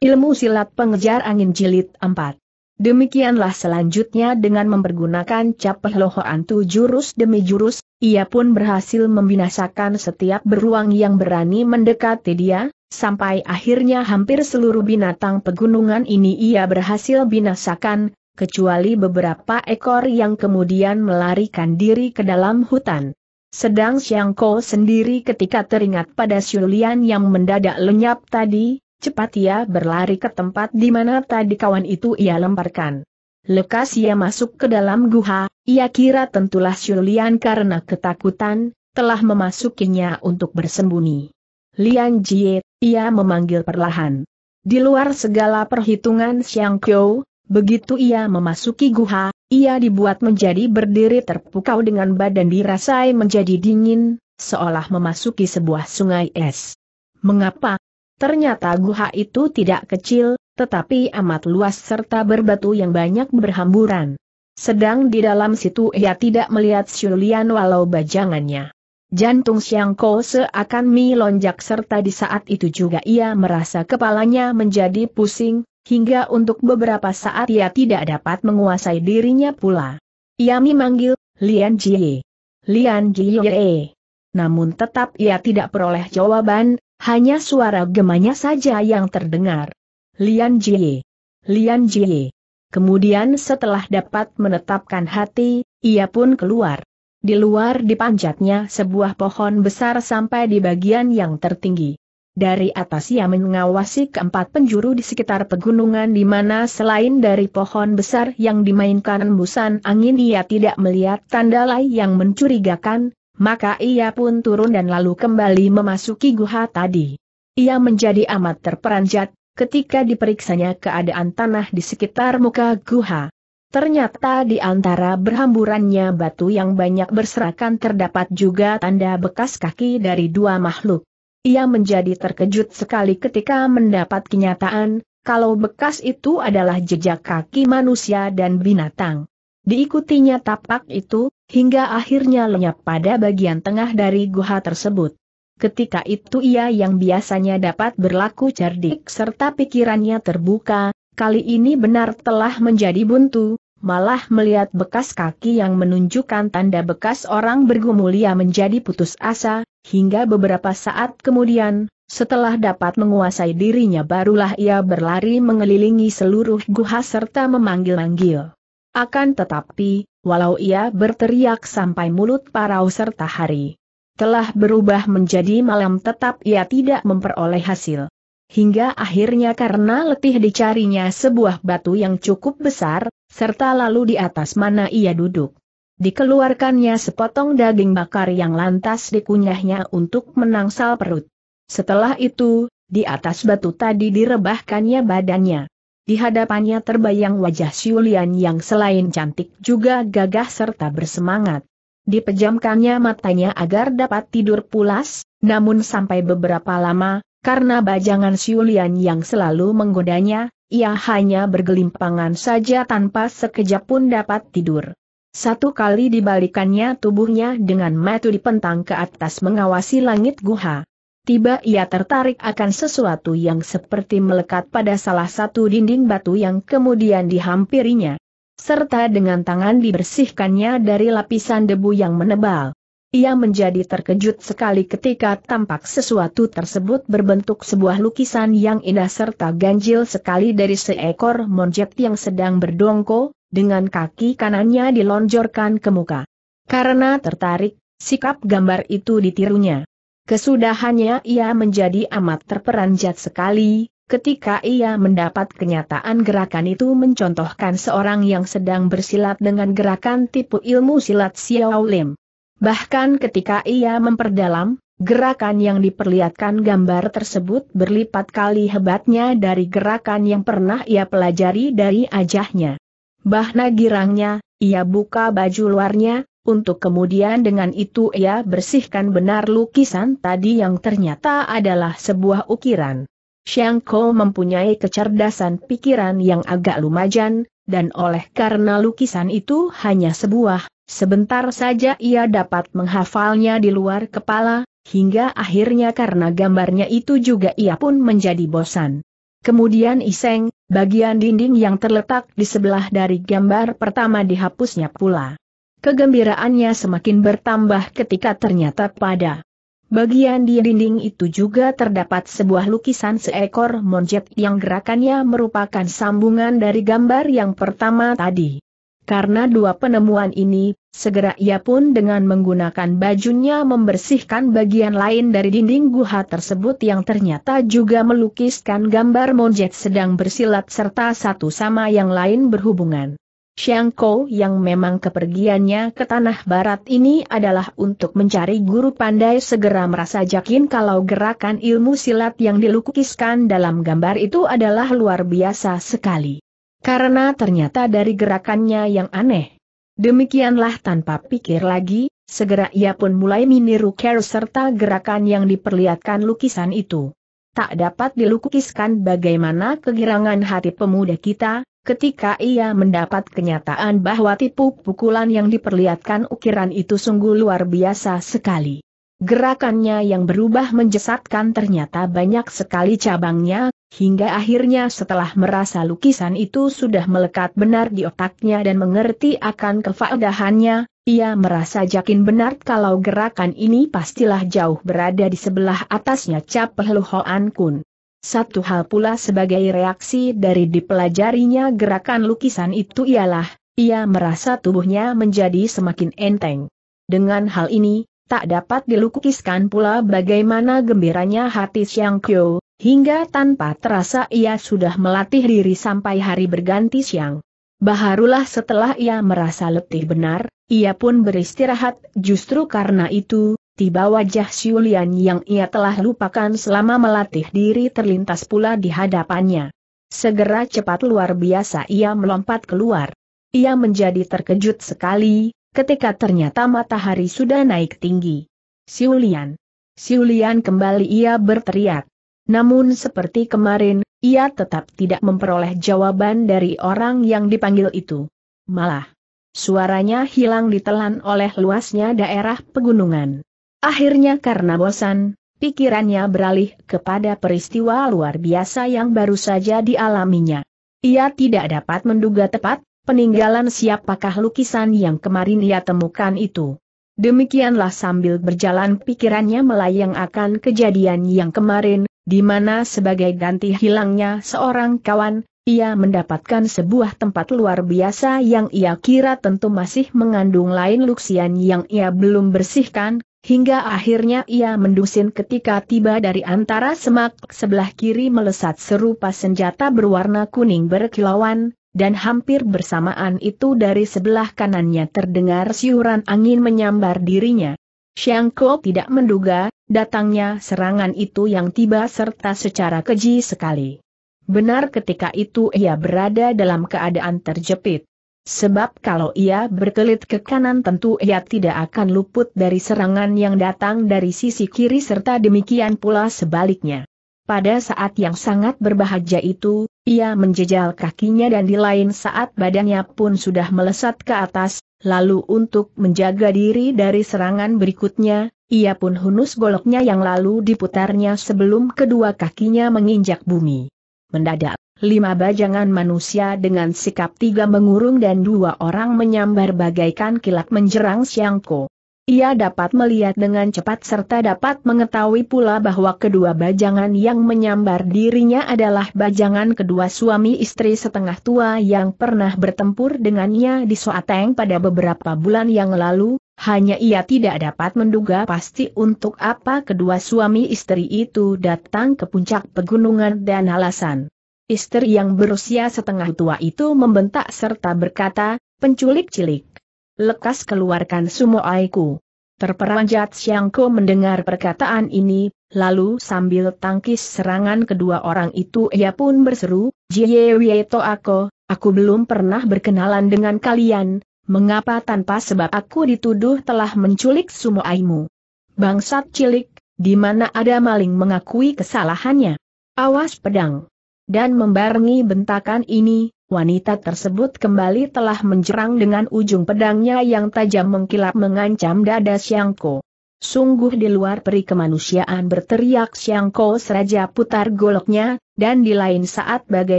Ilmu silat pengejar angin jilid 4. Demikianlah selanjutnya dengan mempergunakan cap lohoan tu jurus demi jurus, ia pun berhasil membinasakan setiap beruang yang berani mendekati dia, sampai akhirnya hampir seluruh binatang pegunungan ini ia berhasil binasakan, kecuali beberapa ekor yang kemudian melarikan diri ke dalam hutan. Sedang Xiangko sendiri ketika teringat pada Xulian yang mendadak lenyap tadi, Cepat ia berlari ke tempat di mana tadi kawan itu ia lemparkan. Lekas ia masuk ke dalam guha, ia kira tentulah Shulian karena ketakutan, telah memasukinya untuk bersembunyi. Lian Jie, ia memanggil perlahan. Di luar segala perhitungan Xiang Kyo, begitu ia memasuki guha, ia dibuat menjadi berdiri terpukau dengan badan dirasai menjadi dingin, seolah memasuki sebuah sungai es. Mengapa, Ternyata guha itu tidak kecil, tetapi amat luas serta berbatu yang banyak berhamburan. Sedang di dalam situ ia tidak melihat Shulian walau bajangannya. Jantung Siang Ko seakan melonjak serta di saat itu juga ia merasa kepalanya menjadi pusing, hingga untuk beberapa saat ia tidak dapat menguasai dirinya pula. Ia memanggil, Lian Jie. Lian Jie. Namun tetap ia tidak peroleh jawaban, hanya suara gemanya saja yang terdengar. Lian Jie. Lian Jie. Kemudian setelah dapat menetapkan hati, ia pun keluar. Di luar dipanjatnya sebuah pohon besar sampai di bagian yang tertinggi. Dari atas ia mengawasi keempat penjuru di sekitar pegunungan di mana selain dari pohon besar yang dimainkan embusan angin ia tidak melihat tanda lain yang mencurigakan, maka ia pun turun dan lalu kembali memasuki guha tadi. Ia menjadi amat terperanjat, ketika diperiksanya keadaan tanah di sekitar muka guha. Ternyata di antara berhamburannya batu yang banyak berserakan terdapat juga tanda bekas kaki dari dua makhluk. Ia menjadi terkejut sekali ketika mendapat kenyataan, kalau bekas itu adalah jejak kaki manusia dan binatang. Diikutinya tapak itu, hingga akhirnya lenyap pada bagian tengah dari guha tersebut. Ketika itu ia yang biasanya dapat berlaku cerdik serta pikirannya terbuka, kali ini benar telah menjadi buntu, malah melihat bekas kaki yang menunjukkan tanda bekas orang bergumulia menjadi putus asa, hingga beberapa saat kemudian, setelah dapat menguasai dirinya barulah ia berlari mengelilingi seluruh guha serta memanggil-manggil. Akan tetapi, walau ia berteriak sampai mulut para serta hari telah berubah menjadi malam tetap ia tidak memperoleh hasil. Hingga akhirnya karena letih dicarinya sebuah batu yang cukup besar, serta lalu di atas mana ia duduk. Dikeluarkannya sepotong daging bakar yang lantas dikunyahnya untuk menangsal perut. Setelah itu, di atas batu tadi direbahkannya badannya. Di hadapannya terbayang wajah Siulian yang selain cantik juga gagah serta bersemangat. Dipejamkannya matanya agar dapat tidur pulas, namun sampai beberapa lama, karena bajangan Siulian yang selalu menggodanya, ia hanya bergelimpangan saja tanpa sekejap pun dapat tidur. Satu kali dibalikannya tubuhnya dengan matu dipentang ke atas mengawasi langit guha tiba ia tertarik akan sesuatu yang seperti melekat pada salah satu dinding batu yang kemudian dihampirinya. Serta dengan tangan dibersihkannya dari lapisan debu yang menebal. Ia menjadi terkejut sekali ketika tampak sesuatu tersebut berbentuk sebuah lukisan yang indah serta ganjil sekali dari seekor monjet yang sedang berdongko, dengan kaki kanannya dilonjorkan ke muka. Karena tertarik, sikap gambar itu ditirunya. Kesudahannya ia menjadi amat terperanjat sekali, ketika ia mendapat kenyataan gerakan itu mencontohkan seorang yang sedang bersilat dengan gerakan tipu ilmu silat Xiao Lim. Bahkan ketika ia memperdalam, gerakan yang diperlihatkan gambar tersebut berlipat kali hebatnya dari gerakan yang pernah ia pelajari dari ajahnya. Bahna girangnya, ia buka baju luarnya, untuk kemudian dengan itu ia bersihkan benar lukisan tadi yang ternyata adalah sebuah ukiran. Xiang Ko mempunyai kecerdasan pikiran yang agak lumajan, dan oleh karena lukisan itu hanya sebuah, sebentar saja ia dapat menghafalnya di luar kepala, hingga akhirnya karena gambarnya itu juga ia pun menjadi bosan. Kemudian iseng, bagian dinding yang terletak di sebelah dari gambar pertama dihapusnya pula. Kegembiraannya semakin bertambah ketika ternyata pada bagian di dinding itu juga terdapat sebuah lukisan seekor monyet yang gerakannya merupakan sambungan dari gambar yang pertama tadi. Karena dua penemuan ini, segera ia pun dengan menggunakan bajunya membersihkan bagian lain dari dinding guha tersebut yang ternyata juga melukiskan gambar monyet sedang bersilat serta satu sama yang lain berhubungan. Xiang Ko yang memang kepergiannya ke tanah barat ini adalah untuk mencari guru pandai segera merasa yakin kalau gerakan ilmu silat yang dilukiskan dalam gambar itu adalah luar biasa sekali. Karena ternyata dari gerakannya yang aneh. Demikianlah tanpa pikir lagi, segera ia pun mulai meniru care serta gerakan yang diperlihatkan lukisan itu. Tak dapat dilukiskan bagaimana kegirangan hati pemuda kita, Ketika ia mendapat kenyataan bahwa tipu pukulan yang diperlihatkan ukiran itu sungguh luar biasa sekali. Gerakannya yang berubah menjesatkan ternyata banyak sekali cabangnya, hingga akhirnya setelah merasa lukisan itu sudah melekat benar di otaknya dan mengerti akan kefaedahannya, ia merasa yakin benar kalau gerakan ini pastilah jauh berada di sebelah atasnya Cap Luhoan Kun. Satu hal pula sebagai reaksi dari dipelajarinya gerakan lukisan itu ialah, ia merasa tubuhnya menjadi semakin enteng. Dengan hal ini, tak dapat dilukiskan pula bagaimana gembiranya hati Xiang Kyo, hingga tanpa terasa ia sudah melatih diri sampai hari berganti siang. Baharulah setelah ia merasa letih benar, ia pun beristirahat justru karena itu, tiba wajah Siulian yang ia telah lupakan selama melatih diri terlintas pula di hadapannya. Segera cepat luar biasa ia melompat keluar. Ia menjadi terkejut sekali, ketika ternyata matahari sudah naik tinggi. Siulian! Siulian kembali ia berteriak. Namun seperti kemarin, ia tetap tidak memperoleh jawaban dari orang yang dipanggil itu. Malah, suaranya hilang ditelan oleh luasnya daerah pegunungan. Akhirnya karena bosan, pikirannya beralih kepada peristiwa luar biasa yang baru saja dialaminya. Ia tidak dapat menduga tepat, peninggalan siapakah lukisan yang kemarin ia temukan itu. Demikianlah sambil berjalan pikirannya melayang akan kejadian yang kemarin, di mana sebagai ganti hilangnya seorang kawan, ia mendapatkan sebuah tempat luar biasa yang ia kira tentu masih mengandung lain luksian yang ia belum bersihkan, Hingga akhirnya ia mendusin ketika tiba dari antara semak sebelah kiri melesat serupa senjata berwarna kuning berkilauan, dan hampir bersamaan itu dari sebelah kanannya terdengar siuran angin menyambar dirinya. Xiang Kuo tidak menduga, datangnya serangan itu yang tiba serta secara keji sekali. Benar ketika itu ia berada dalam keadaan terjepit sebab kalau ia berkelit ke kanan tentu ia tidak akan luput dari serangan yang datang dari sisi kiri serta demikian pula sebaliknya. Pada saat yang sangat berbahagia itu, ia menjejal kakinya dan di lain saat badannya pun sudah melesat ke atas, lalu untuk menjaga diri dari serangan berikutnya, ia pun hunus goloknya yang lalu diputarnya sebelum kedua kakinya menginjak bumi. Mendadak, lima bajangan manusia dengan sikap tiga mengurung dan dua orang menyambar bagaikan kilat menjerang Siangko. Ia dapat melihat dengan cepat serta dapat mengetahui pula bahwa kedua bajangan yang menyambar dirinya adalah bajangan kedua suami istri setengah tua yang pernah bertempur dengannya di Soateng pada beberapa bulan yang lalu, hanya ia tidak dapat menduga pasti untuk apa kedua suami istri itu datang ke puncak pegunungan dan alasan Istri yang berusia setengah tua itu membentak serta berkata, penculik cilik. Lekas keluarkan semua aiku. Terperanjat Siangko mendengar perkataan ini, lalu sambil tangkis serangan kedua orang itu ia pun berseru, Jie Wieto Ako, aku belum pernah berkenalan dengan kalian, mengapa tanpa sebab aku dituduh telah menculik semua aimu. Bangsat cilik, di mana ada maling mengakui kesalahannya. Awas pedang. Dan membarengi bentakan ini, wanita tersebut kembali telah menjerang dengan ujung pedangnya yang tajam mengkilap mengancam dada Siangko. Sungguh di luar peri kemanusiaan berteriak Siangko seraja putar goloknya, dan di lain saat bagai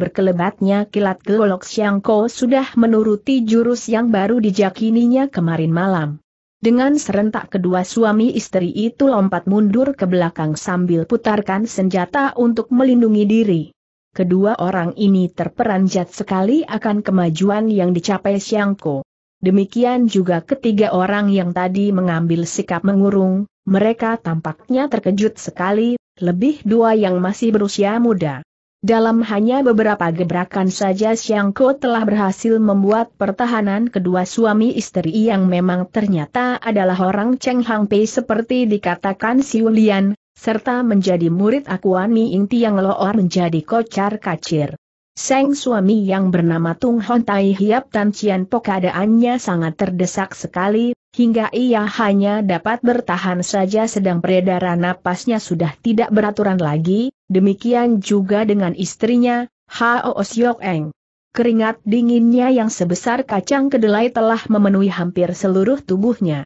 berkelebatnya kilat golok Siangko sudah menuruti jurus yang baru dijakininya kemarin malam. Dengan serentak kedua suami istri itu lompat mundur ke belakang sambil putarkan senjata untuk melindungi diri kedua orang ini terperanjat sekali akan kemajuan yang dicapai Siangko. Demikian juga ketiga orang yang tadi mengambil sikap mengurung, mereka tampaknya terkejut sekali, lebih dua yang masih berusia muda. Dalam hanya beberapa gebrakan saja Siangko telah berhasil membuat pertahanan kedua suami istri yang memang ternyata adalah orang Cheng Hang Pei seperti dikatakan Siulian, serta menjadi murid akuan Mi Tiang Loor menjadi kocar kacir. Seng suami yang bernama Tung Hon Tai Hiap Tan Cian Po keadaannya sangat terdesak sekali, hingga ia hanya dapat bertahan saja sedang peredaran napasnya sudah tidak beraturan lagi, demikian juga dengan istrinya, Hao Siok Eng. Keringat dinginnya yang sebesar kacang kedelai telah memenuhi hampir seluruh tubuhnya.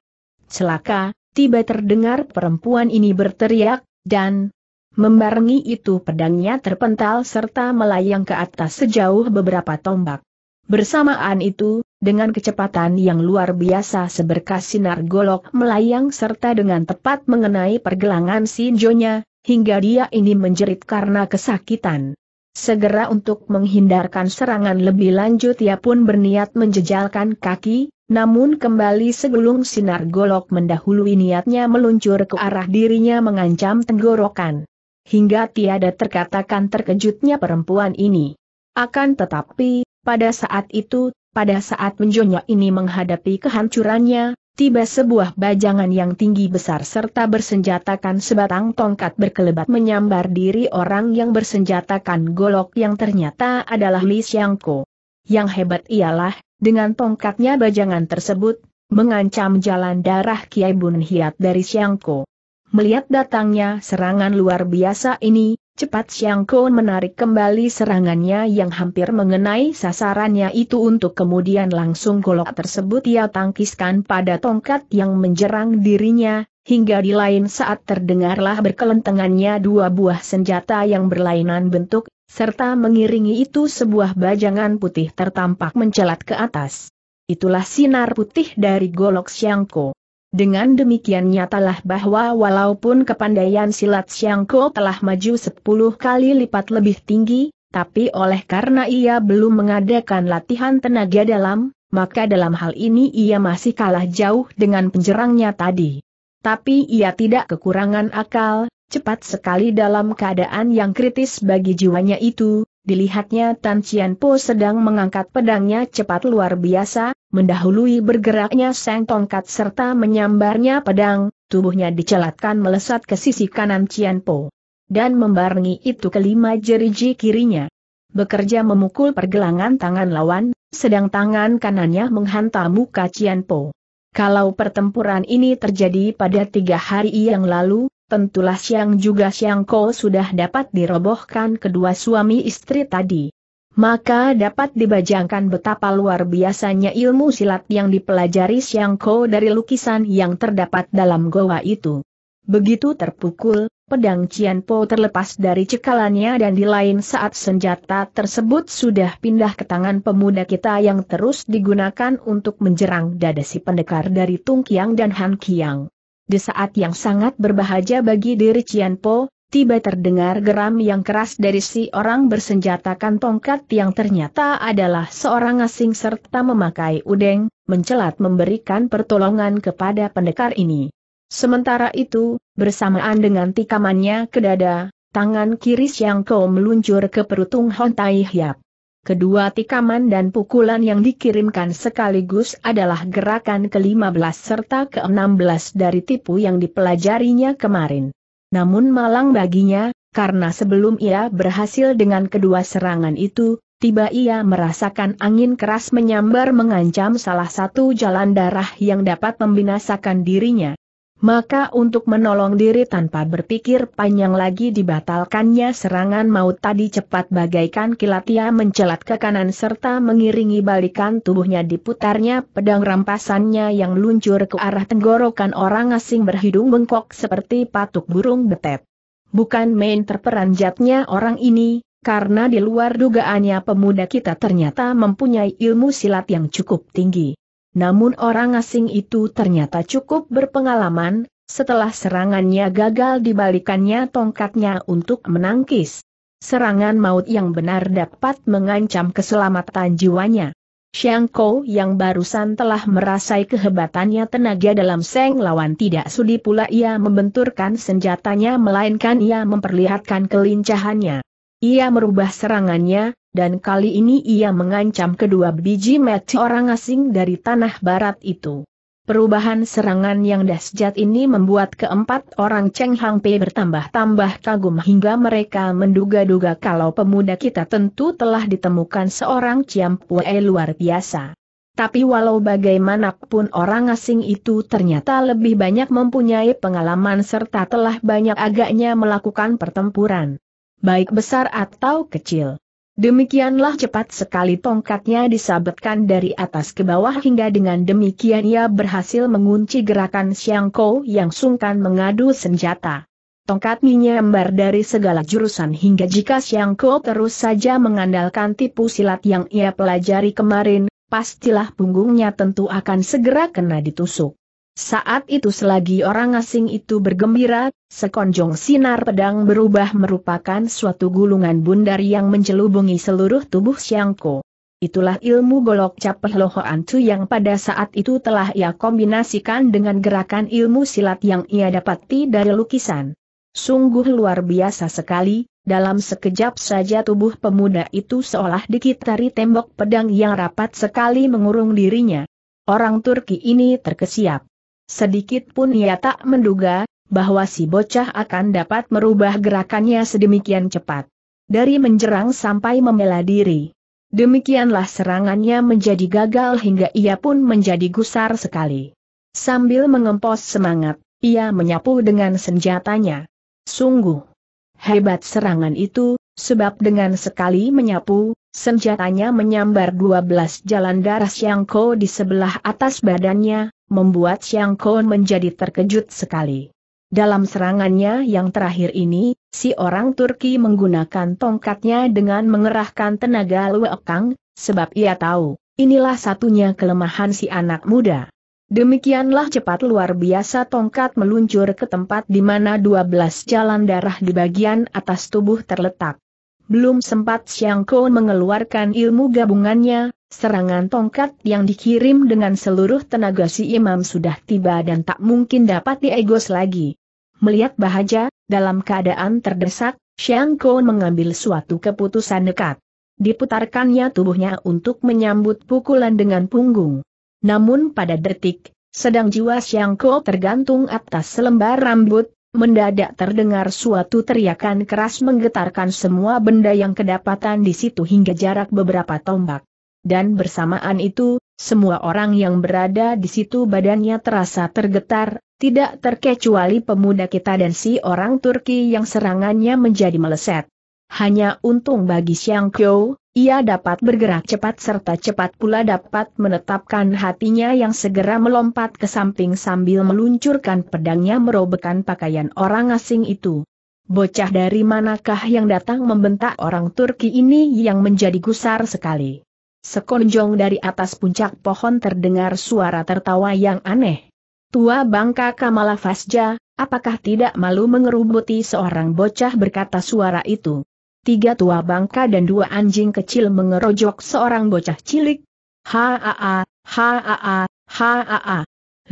Celaka, tiba terdengar perempuan ini berteriak, dan membarengi itu pedangnya terpental serta melayang ke atas sejauh beberapa tombak. Bersamaan itu, dengan kecepatan yang luar biasa seberkas sinar golok melayang serta dengan tepat mengenai pergelangan sinjonya, hingga dia ini menjerit karena kesakitan. Segera untuk menghindarkan serangan lebih lanjut ia pun berniat menjejalkan kaki, namun kembali segulung sinar golok mendahului niatnya meluncur ke arah dirinya mengancam tenggorokan. Hingga tiada terkatakan terkejutnya perempuan ini. Akan tetapi, pada saat itu, pada saat menjonya ini menghadapi kehancurannya, tiba sebuah bajangan yang tinggi besar serta bersenjatakan sebatang tongkat berkelebat menyambar diri orang yang bersenjatakan golok yang ternyata adalah Li Xiangko. Yang hebat ialah, dengan tongkatnya bajangan tersebut, mengancam jalan darah Kiai Bun Hiat dari Siangko. Melihat datangnya serangan luar biasa ini, cepat Siangko menarik kembali serangannya yang hampir mengenai sasarannya itu untuk kemudian langsung golok tersebut ia tangkiskan pada tongkat yang menjerang dirinya, hingga di lain saat terdengarlah berkelentengannya dua buah senjata yang berlainan bentuk, serta mengiringi itu sebuah bajangan putih tertampak mencelat ke atas. Itulah sinar putih dari golok Siangko. Dengan demikian nyatalah bahwa walaupun kepandaian silat Siangko telah maju 10 kali lipat lebih tinggi, tapi oleh karena ia belum mengadakan latihan tenaga dalam, maka dalam hal ini ia masih kalah jauh dengan penjerangnya tadi. Tapi ia tidak kekurangan akal, Cepat sekali dalam keadaan yang kritis bagi jiwanya itu, dilihatnya Tan Cian Po sedang mengangkat pedangnya cepat luar biasa, mendahului bergeraknya sang tongkat serta menyambarnya pedang, tubuhnya dicelatkan melesat ke sisi kanan Cian Po. Dan membarengi itu kelima jeriji kirinya. Bekerja memukul pergelangan tangan lawan, sedang tangan kanannya menghantam muka Cian Po. Kalau pertempuran ini terjadi pada tiga hari yang lalu, tentulah Siang juga Siang kau sudah dapat dirobohkan kedua suami istri tadi. Maka dapat dibajangkan betapa luar biasanya ilmu silat yang dipelajari Siang kau dari lukisan yang terdapat dalam goa itu. Begitu terpukul, pedang Cian Po terlepas dari cekalannya dan di lain saat senjata tersebut sudah pindah ke tangan pemuda kita yang terus digunakan untuk menjerang dada si pendekar dari Tung Kiang dan Han Kiang. Di saat yang sangat berbahagia bagi diri Cian Po, tiba terdengar geram yang keras dari si orang bersenjatakan tongkat yang ternyata adalah seorang asing serta memakai udeng, mencelat memberikan pertolongan kepada pendekar ini. Sementara itu, bersamaan dengan tikamannya ke dada, tangan kiri Siang Kau meluncur ke perutung Hon Tai Hiap. Kedua tikaman dan pukulan yang dikirimkan sekaligus adalah gerakan ke-15 serta ke-16 dari tipu yang dipelajarinya kemarin. Namun malang baginya, karena sebelum ia berhasil dengan kedua serangan itu, tiba ia merasakan angin keras menyambar mengancam salah satu jalan darah yang dapat membinasakan dirinya. Maka untuk menolong diri tanpa berpikir panjang lagi dibatalkannya serangan maut tadi cepat bagaikan kilat ia mencelat ke kanan serta mengiringi balikan tubuhnya diputarnya pedang rampasannya yang luncur ke arah tenggorokan orang asing berhidung bengkok seperti patuk burung betep. Bukan main terperanjatnya orang ini, karena di luar dugaannya pemuda kita ternyata mempunyai ilmu silat yang cukup tinggi. Namun orang asing itu ternyata cukup berpengalaman, setelah serangannya gagal dibalikannya tongkatnya untuk menangkis. Serangan maut yang benar dapat mengancam keselamatan jiwanya. Xiang Kou yang barusan telah merasai kehebatannya tenaga dalam seng lawan tidak sudi pula ia membenturkan senjatanya melainkan ia memperlihatkan kelincahannya. Ia merubah serangannya, dan kali ini ia mengancam kedua biji mati orang asing dari tanah barat itu. Perubahan serangan yang dahsyat ini membuat keempat orang Cheng Hang Pei bertambah-tambah kagum hingga mereka menduga-duga kalau pemuda kita tentu telah ditemukan seorang Chiam Pue luar biasa. Tapi walau bagaimanapun orang asing itu ternyata lebih banyak mempunyai pengalaman serta telah banyak agaknya melakukan pertempuran. Baik besar atau kecil. Demikianlah cepat sekali tongkatnya disabetkan dari atas ke bawah hingga dengan demikian ia berhasil mengunci gerakan Siang Ko yang sungkan mengadu senjata. Tongkat menyambar dari segala jurusan hingga jika Siang Ko terus saja mengandalkan tipu silat yang ia pelajari kemarin, pastilah punggungnya tentu akan segera kena ditusuk. Saat itu selagi orang asing itu bergembira, sekonjong sinar pedang berubah merupakan suatu gulungan bundar yang mencelubungi seluruh tubuh Siangko. Itulah ilmu golok capeh loho antu yang pada saat itu telah ia kombinasikan dengan gerakan ilmu silat yang ia dapati dari lukisan. Sungguh luar biasa sekali, dalam sekejap saja tubuh pemuda itu seolah dikitari tembok pedang yang rapat sekali mengurung dirinya. Orang Turki ini terkesiap. Sedikit pun ia tak menduga, bahwa si bocah akan dapat merubah gerakannya sedemikian cepat. Dari menjerang sampai membela diri. Demikianlah serangannya menjadi gagal hingga ia pun menjadi gusar sekali. Sambil mengempos semangat, ia menyapu dengan senjatanya. Sungguh hebat serangan itu, sebab dengan sekali menyapu, senjatanya menyambar 12 jalan darah Siangko di sebelah atas badannya, membuat Xiang Kon menjadi terkejut sekali. Dalam serangannya yang terakhir ini, si orang Turki menggunakan tongkatnya dengan mengerahkan tenaga luekang, sebab ia tahu, inilah satunya kelemahan si anak muda. Demikianlah cepat luar biasa tongkat meluncur ke tempat di mana 12 jalan darah di bagian atas tubuh terletak. Belum sempat Xiang Ko mengeluarkan ilmu gabungannya, serangan tongkat yang dikirim dengan seluruh tenaga si imam sudah tiba dan tak mungkin dapat diegos lagi. Melihat bahaja, dalam keadaan terdesak, Xiang Ko mengambil suatu keputusan dekat. Diputarkannya tubuhnya untuk menyambut pukulan dengan punggung. Namun pada detik, sedang jiwa Xiang Ko tergantung atas selembar rambut, mendadak terdengar suatu teriakan keras menggetarkan semua benda yang kedapatan di situ hingga jarak beberapa tombak. Dan bersamaan itu, semua orang yang berada di situ badannya terasa tergetar, tidak terkecuali pemuda kita dan si orang Turki yang serangannya menjadi meleset. Hanya untung bagi Xiang Kyo, ia dapat bergerak cepat serta cepat pula dapat menetapkan hatinya yang segera melompat ke samping sambil meluncurkan pedangnya merobekan pakaian orang asing itu. Bocah dari manakah yang datang membentak orang Turki ini yang menjadi gusar sekali. Sekonjong dari atas puncak pohon terdengar suara tertawa yang aneh. Tua bangka Kamala Fasja, apakah tidak malu mengerubuti seorang bocah berkata suara itu tiga tua bangka dan dua anjing kecil mengerojok seorang bocah cilik. Haa, haa, haa.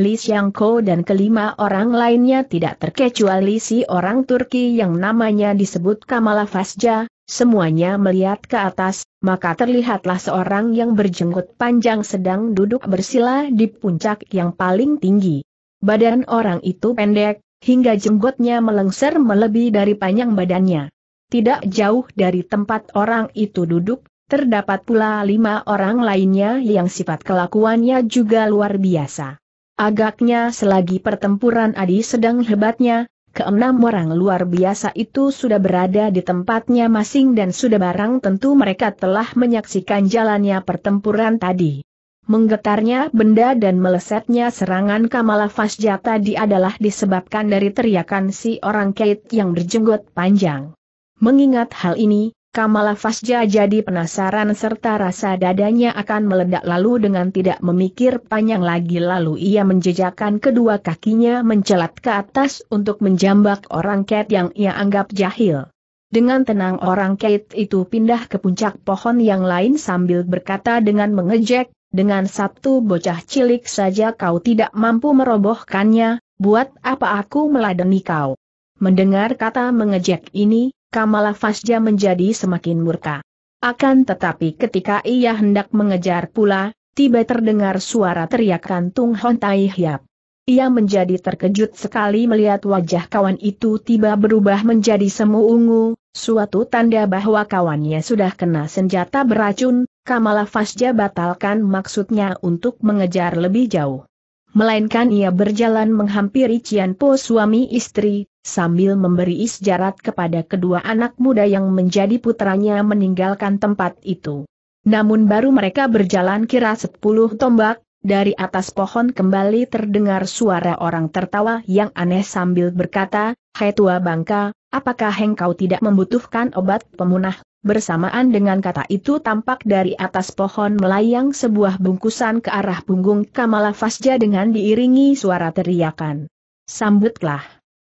Li Xiangko dan kelima orang lainnya tidak terkecuali si orang Turki yang namanya disebut Kamala Fasja, semuanya melihat ke atas, maka terlihatlah seorang yang berjenggot panjang sedang duduk bersila di puncak yang paling tinggi. Badan orang itu pendek, hingga jenggotnya melengser melebihi dari panjang badannya. Tidak jauh dari tempat orang itu duduk, terdapat pula lima orang lainnya yang sifat kelakuannya juga luar biasa. Agaknya selagi pertempuran Adi sedang hebatnya, keenam orang luar biasa itu sudah berada di tempatnya masing dan sudah barang tentu mereka telah menyaksikan jalannya pertempuran tadi. Menggetarnya benda dan melesetnya serangan Kamala fasjata tadi adalah disebabkan dari teriakan si orang Kate yang berjenggot panjang. Mengingat hal ini, Kamala Fasja jadi penasaran serta rasa dadanya akan meledak lalu dengan tidak memikir panjang lagi lalu ia menjejakan kedua kakinya mencelat ke atas untuk menjambak orang cat yang ia anggap jahil. Dengan tenang orang cat itu pindah ke puncak pohon yang lain sambil berkata dengan mengejek, dengan satu bocah cilik saja kau tidak mampu merobohkannya, buat apa aku meladeni kau? Mendengar kata mengejek ini, Kamala Fasja menjadi semakin murka. Akan tetapi ketika ia hendak mengejar pula, tiba terdengar suara teriakan Tung Hon Tai Hiap. Ia menjadi terkejut sekali melihat wajah kawan itu tiba berubah menjadi semu ungu, suatu tanda bahwa kawannya sudah kena senjata beracun, Kamala Fasja batalkan maksudnya untuk mengejar lebih jauh. Melainkan ia berjalan menghampiri Cianpo suami istri, sambil memberi isyarat kepada kedua anak muda yang menjadi putranya meninggalkan tempat itu. Namun baru mereka berjalan kira sepuluh tombak, dari atas pohon kembali terdengar suara orang tertawa yang aneh sambil berkata, Hai tua bangka, apakah engkau tidak membutuhkan obat pemunah? Bersamaan dengan kata itu tampak dari atas pohon melayang sebuah bungkusan ke arah punggung Kamala Fasja dengan diiringi suara teriakan. Sambutlah.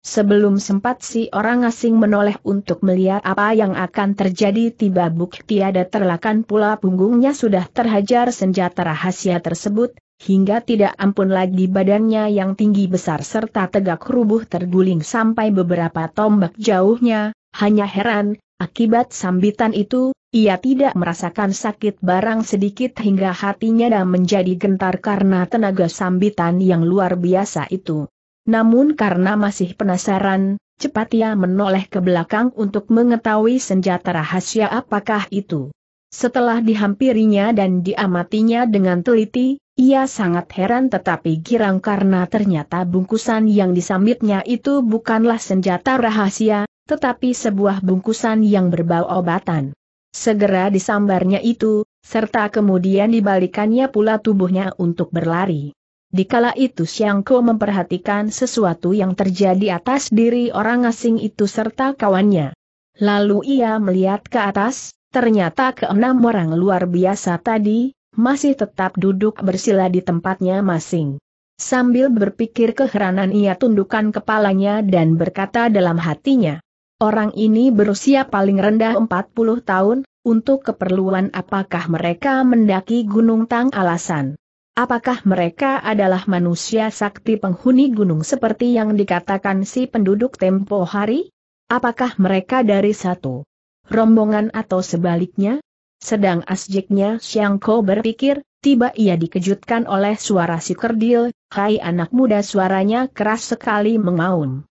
Sebelum sempat si orang asing menoleh untuk melihat apa yang akan terjadi tiba buk tiada terlakan pula punggungnya sudah terhajar senjata rahasia tersebut, hingga tidak ampun lagi badannya yang tinggi besar serta tegak rubuh terguling sampai beberapa tombak jauhnya, hanya heran, akibat sambitan itu, ia tidak merasakan sakit barang sedikit hingga hatinya dan menjadi gentar karena tenaga sambitan yang luar biasa itu. Namun karena masih penasaran, cepat ia menoleh ke belakang untuk mengetahui senjata rahasia apakah itu. Setelah dihampirinya dan diamatinya dengan teliti, ia sangat heran tetapi girang karena ternyata bungkusan yang disambitnya itu bukanlah senjata rahasia, tetapi sebuah bungkusan yang berbau obatan. Segera disambarnya itu, serta kemudian dibalikannya pula tubuhnya untuk berlari. Di Dikala itu Siang Ko memperhatikan sesuatu yang terjadi atas diri orang asing itu serta kawannya. Lalu ia melihat ke atas, ternyata keenam orang luar biasa tadi, masih tetap duduk bersila di tempatnya masing. Sambil berpikir keheranan ia tundukkan kepalanya dan berkata dalam hatinya, Orang ini berusia paling rendah 40 tahun, untuk keperluan apakah mereka mendaki Gunung Tang Alasan. Apakah mereka adalah manusia sakti penghuni gunung seperti yang dikatakan si penduduk tempo hari? Apakah mereka dari satu rombongan atau sebaliknya? Sedang asjeknya Xiangko berpikir, tiba ia dikejutkan oleh suara si kerdil, hai anak muda suaranya keras sekali mengaum.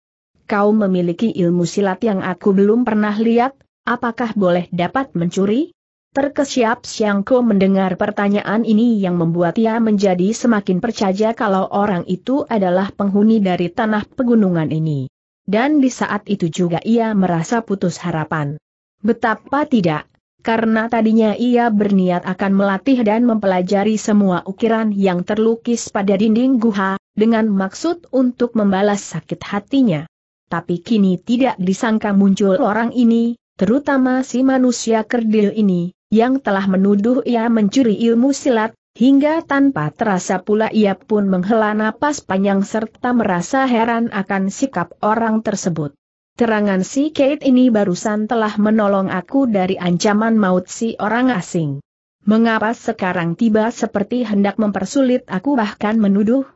Kau memiliki ilmu silat yang aku belum pernah lihat, apakah boleh dapat mencuri? Siang Ko mendengar pertanyaan ini yang membuat ia menjadi semakin percaya kalau orang itu adalah penghuni dari tanah pegunungan ini. Dan di saat itu juga ia merasa putus harapan. Betapa tidak, karena tadinya ia berniat akan melatih dan mempelajari semua ukiran yang terlukis pada dinding guha, dengan maksud untuk membalas sakit hatinya. Tapi kini tidak disangka muncul orang ini, terutama si manusia kerdil ini, yang telah menuduh ia mencuri ilmu silat, hingga tanpa terasa pula ia pun menghela napas panjang serta merasa heran akan sikap orang tersebut. Terangan si Kate ini barusan telah menolong aku dari ancaman maut si orang asing. Mengapa sekarang tiba seperti hendak mempersulit aku bahkan menuduh?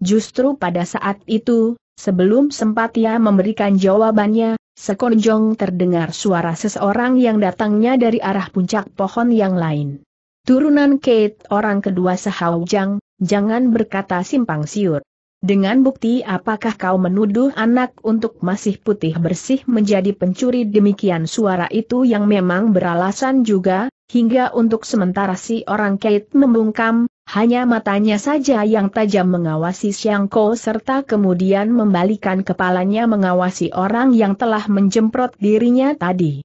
Justru pada saat itu, Sebelum sempat ia memberikan jawabannya, sekonjong terdengar suara seseorang yang datangnya dari arah puncak pohon yang lain. Turunan Kate orang kedua sehaujang, jangan berkata simpang siur. Dengan bukti apakah kau menuduh anak untuk masih putih bersih menjadi pencuri demikian suara itu yang memang beralasan juga, hingga untuk sementara si orang Kate membungkam, hanya matanya saja yang tajam mengawasi Siang Ko serta kemudian membalikan kepalanya mengawasi orang yang telah menjemprot dirinya tadi.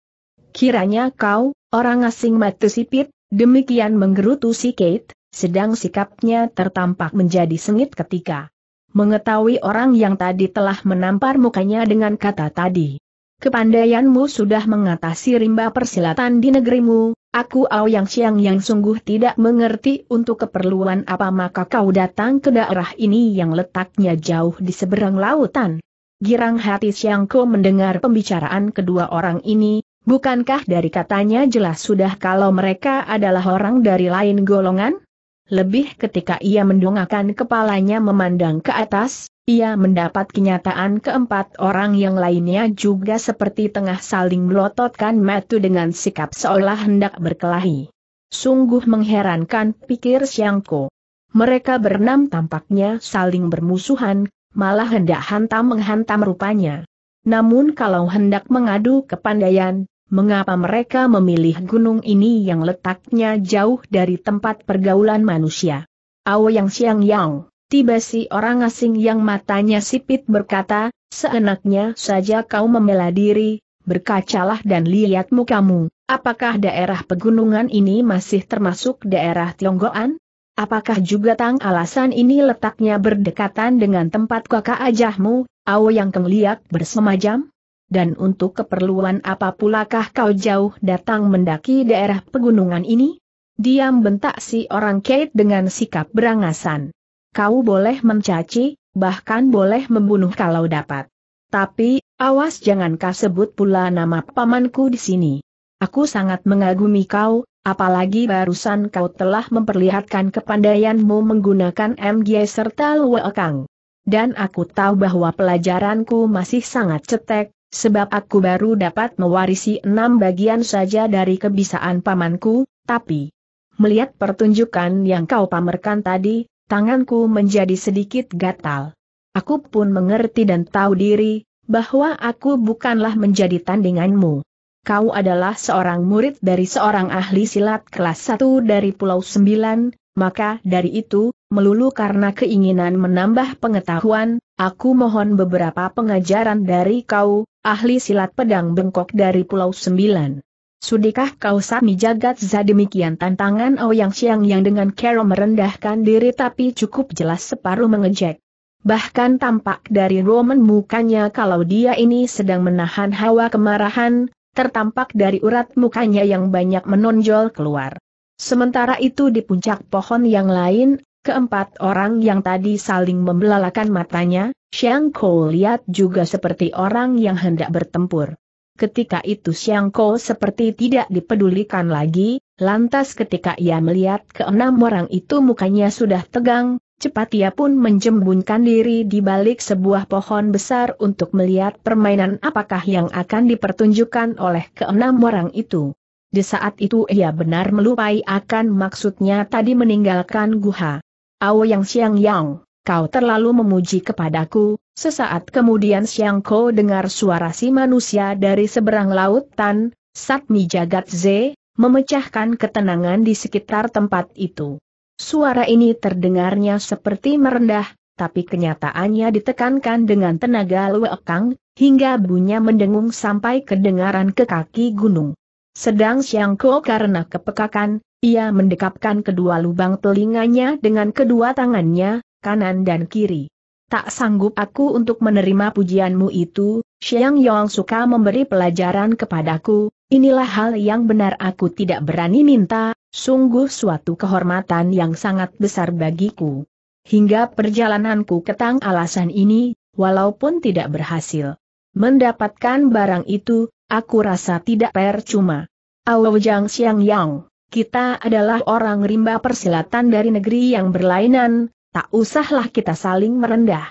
Kiranya kau, orang asing mati sipit, demikian menggerutu si Kate, sedang sikapnya tertampak menjadi sengit ketika mengetahui orang yang tadi telah menampar mukanya dengan kata tadi. Kepandaianmu sudah mengatasi rimba persilatan di negerimu, aku Ao Yang Siang yang sungguh tidak mengerti untuk keperluan apa maka kau datang ke daerah ini yang letaknya jauh di seberang lautan. Girang hati Siang mendengar pembicaraan kedua orang ini, bukankah dari katanya jelas sudah kalau mereka adalah orang dari lain golongan? Lebih ketika ia mendongakkan kepalanya memandang ke atas, ia mendapat kenyataan keempat orang yang lainnya juga seperti tengah saling melototkan metu dengan sikap seolah hendak berkelahi. Sungguh mengherankan pikir Siangko. Mereka berenam tampaknya saling bermusuhan, malah hendak hantam menghantam rupanya. Namun kalau hendak mengadu kepandaian, mengapa mereka memilih gunung ini yang letaknya jauh dari tempat pergaulan manusia. Ao Yang Siang Yang, tiba si orang asing yang matanya sipit berkata, seenaknya saja kau membela diri, berkacalah dan lihat mukamu, apakah daerah pegunungan ini masih termasuk daerah Tionggoan? Apakah juga tang alasan ini letaknya berdekatan dengan tempat kakak ajahmu, Ao Yang Keng bersemajam? dan untuk keperluan apa pulakah kau jauh datang mendaki daerah pegunungan ini? Diam bentak si orang Kate dengan sikap berangasan. Kau boleh mencaci, bahkan boleh membunuh kalau dapat. Tapi, awas jangan kau sebut pula nama pamanku di sini. Aku sangat mengagumi kau, apalagi barusan kau telah memperlihatkan kepandaianmu menggunakan MG serta Luekang. Dan aku tahu bahwa pelajaranku masih sangat cetek, sebab aku baru dapat mewarisi enam bagian saja dari kebisaan pamanku, tapi melihat pertunjukan yang kau pamerkan tadi, tanganku menjadi sedikit gatal. Aku pun mengerti dan tahu diri, bahwa aku bukanlah menjadi tandinganmu. Kau adalah seorang murid dari seorang ahli silat kelas 1 dari Pulau Sembilan. Maka dari itu, melulu karena keinginan menambah pengetahuan, aku mohon beberapa pengajaran dari kau, ahli silat pedang bengkok dari Pulau Sembilan. Sudikah kau sami jagat za demikian tantangan Ouyang oh Siang yang dengan kero merendahkan diri tapi cukup jelas separuh mengejek. Bahkan tampak dari Roman mukanya kalau dia ini sedang menahan hawa kemarahan, tertampak dari urat mukanya yang banyak menonjol keluar. Sementara itu di puncak pohon yang lain, keempat orang yang tadi saling membelalakan matanya, Xiang Ko lihat juga seperti orang yang hendak bertempur. Ketika itu Xiang Ko seperti tidak dipedulikan lagi, lantas ketika ia melihat keenam orang itu mukanya sudah tegang, cepat ia pun menjembunkan diri di balik sebuah pohon besar untuk melihat permainan apakah yang akan dipertunjukkan oleh keenam orang itu. Di saat itu ia benar melupai akan maksudnya tadi meninggalkan Guha. Ao Yang Siang Yang, kau terlalu memuji kepadaku, sesaat kemudian Siang Ko dengar suara si manusia dari seberang laut lautan, Satmi Jagat Z, memecahkan ketenangan di sekitar tempat itu. Suara ini terdengarnya seperti merendah, tapi kenyataannya ditekankan dengan tenaga luekang, hingga bunyinya mendengung sampai kedengaran ke kaki gunung. Sedang Siang Ko karena kepekakan, ia mendekapkan kedua lubang telinganya dengan kedua tangannya, kanan dan kiri. Tak sanggup aku untuk menerima pujianmu itu, Siang Yong suka memberi pelajaran kepadaku, inilah hal yang benar aku tidak berani minta, sungguh suatu kehormatan yang sangat besar bagiku. Hingga perjalananku ketang alasan ini, walaupun tidak berhasil mendapatkan barang itu, Aku rasa tidak percuma. Awojang Siang Yang, kita adalah orang rimba persilatan dari negeri yang berlainan, tak usahlah kita saling merendah.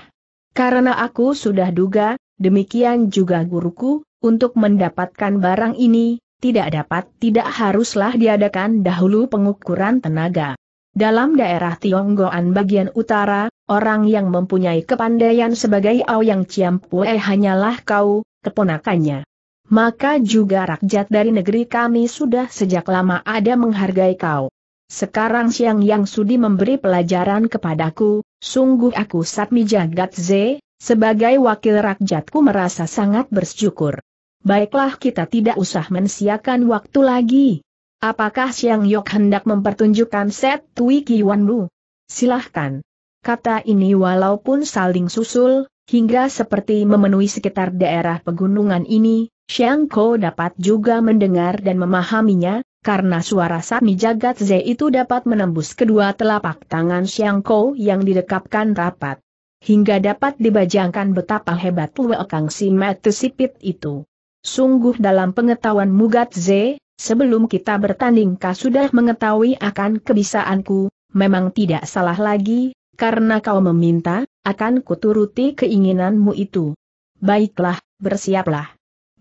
Karena aku sudah duga, demikian juga guruku, untuk mendapatkan barang ini, tidak dapat tidak haruslah diadakan dahulu pengukuran tenaga. Dalam daerah Tionggoan bagian utara, orang yang mempunyai kepandaian sebagai Aoyang Ciampue hanyalah kau, keponakannya maka juga rakyat dari negeri kami sudah sejak lama ada menghargai kau. Sekarang siang yang sudi memberi pelajaran kepadaku, sungguh aku Satmi Jagat Z, sebagai wakil rakyatku merasa sangat bersyukur. Baiklah kita tidak usah mensiakan waktu lagi. Apakah Siang Yok hendak mempertunjukkan set Tui Kiwanmu? Silahkan. Kata ini walaupun saling susul, hingga seperti memenuhi sekitar daerah pegunungan ini, Xiang Ko dapat juga mendengar dan memahaminya, karena suara Satmi Jagat Ze itu dapat menembus kedua telapak tangan Xiang Ko yang didekapkan rapat. Hingga dapat dibajangkan betapa hebat Lue Kang si Metu Sipit itu. Sungguh dalam pengetahuan Mugat Ze, sebelum kita bertanding kau sudah mengetahui akan kebisaanku, memang tidak salah lagi, karena kau meminta, akan kuturuti keinginanmu itu. Baiklah, bersiaplah.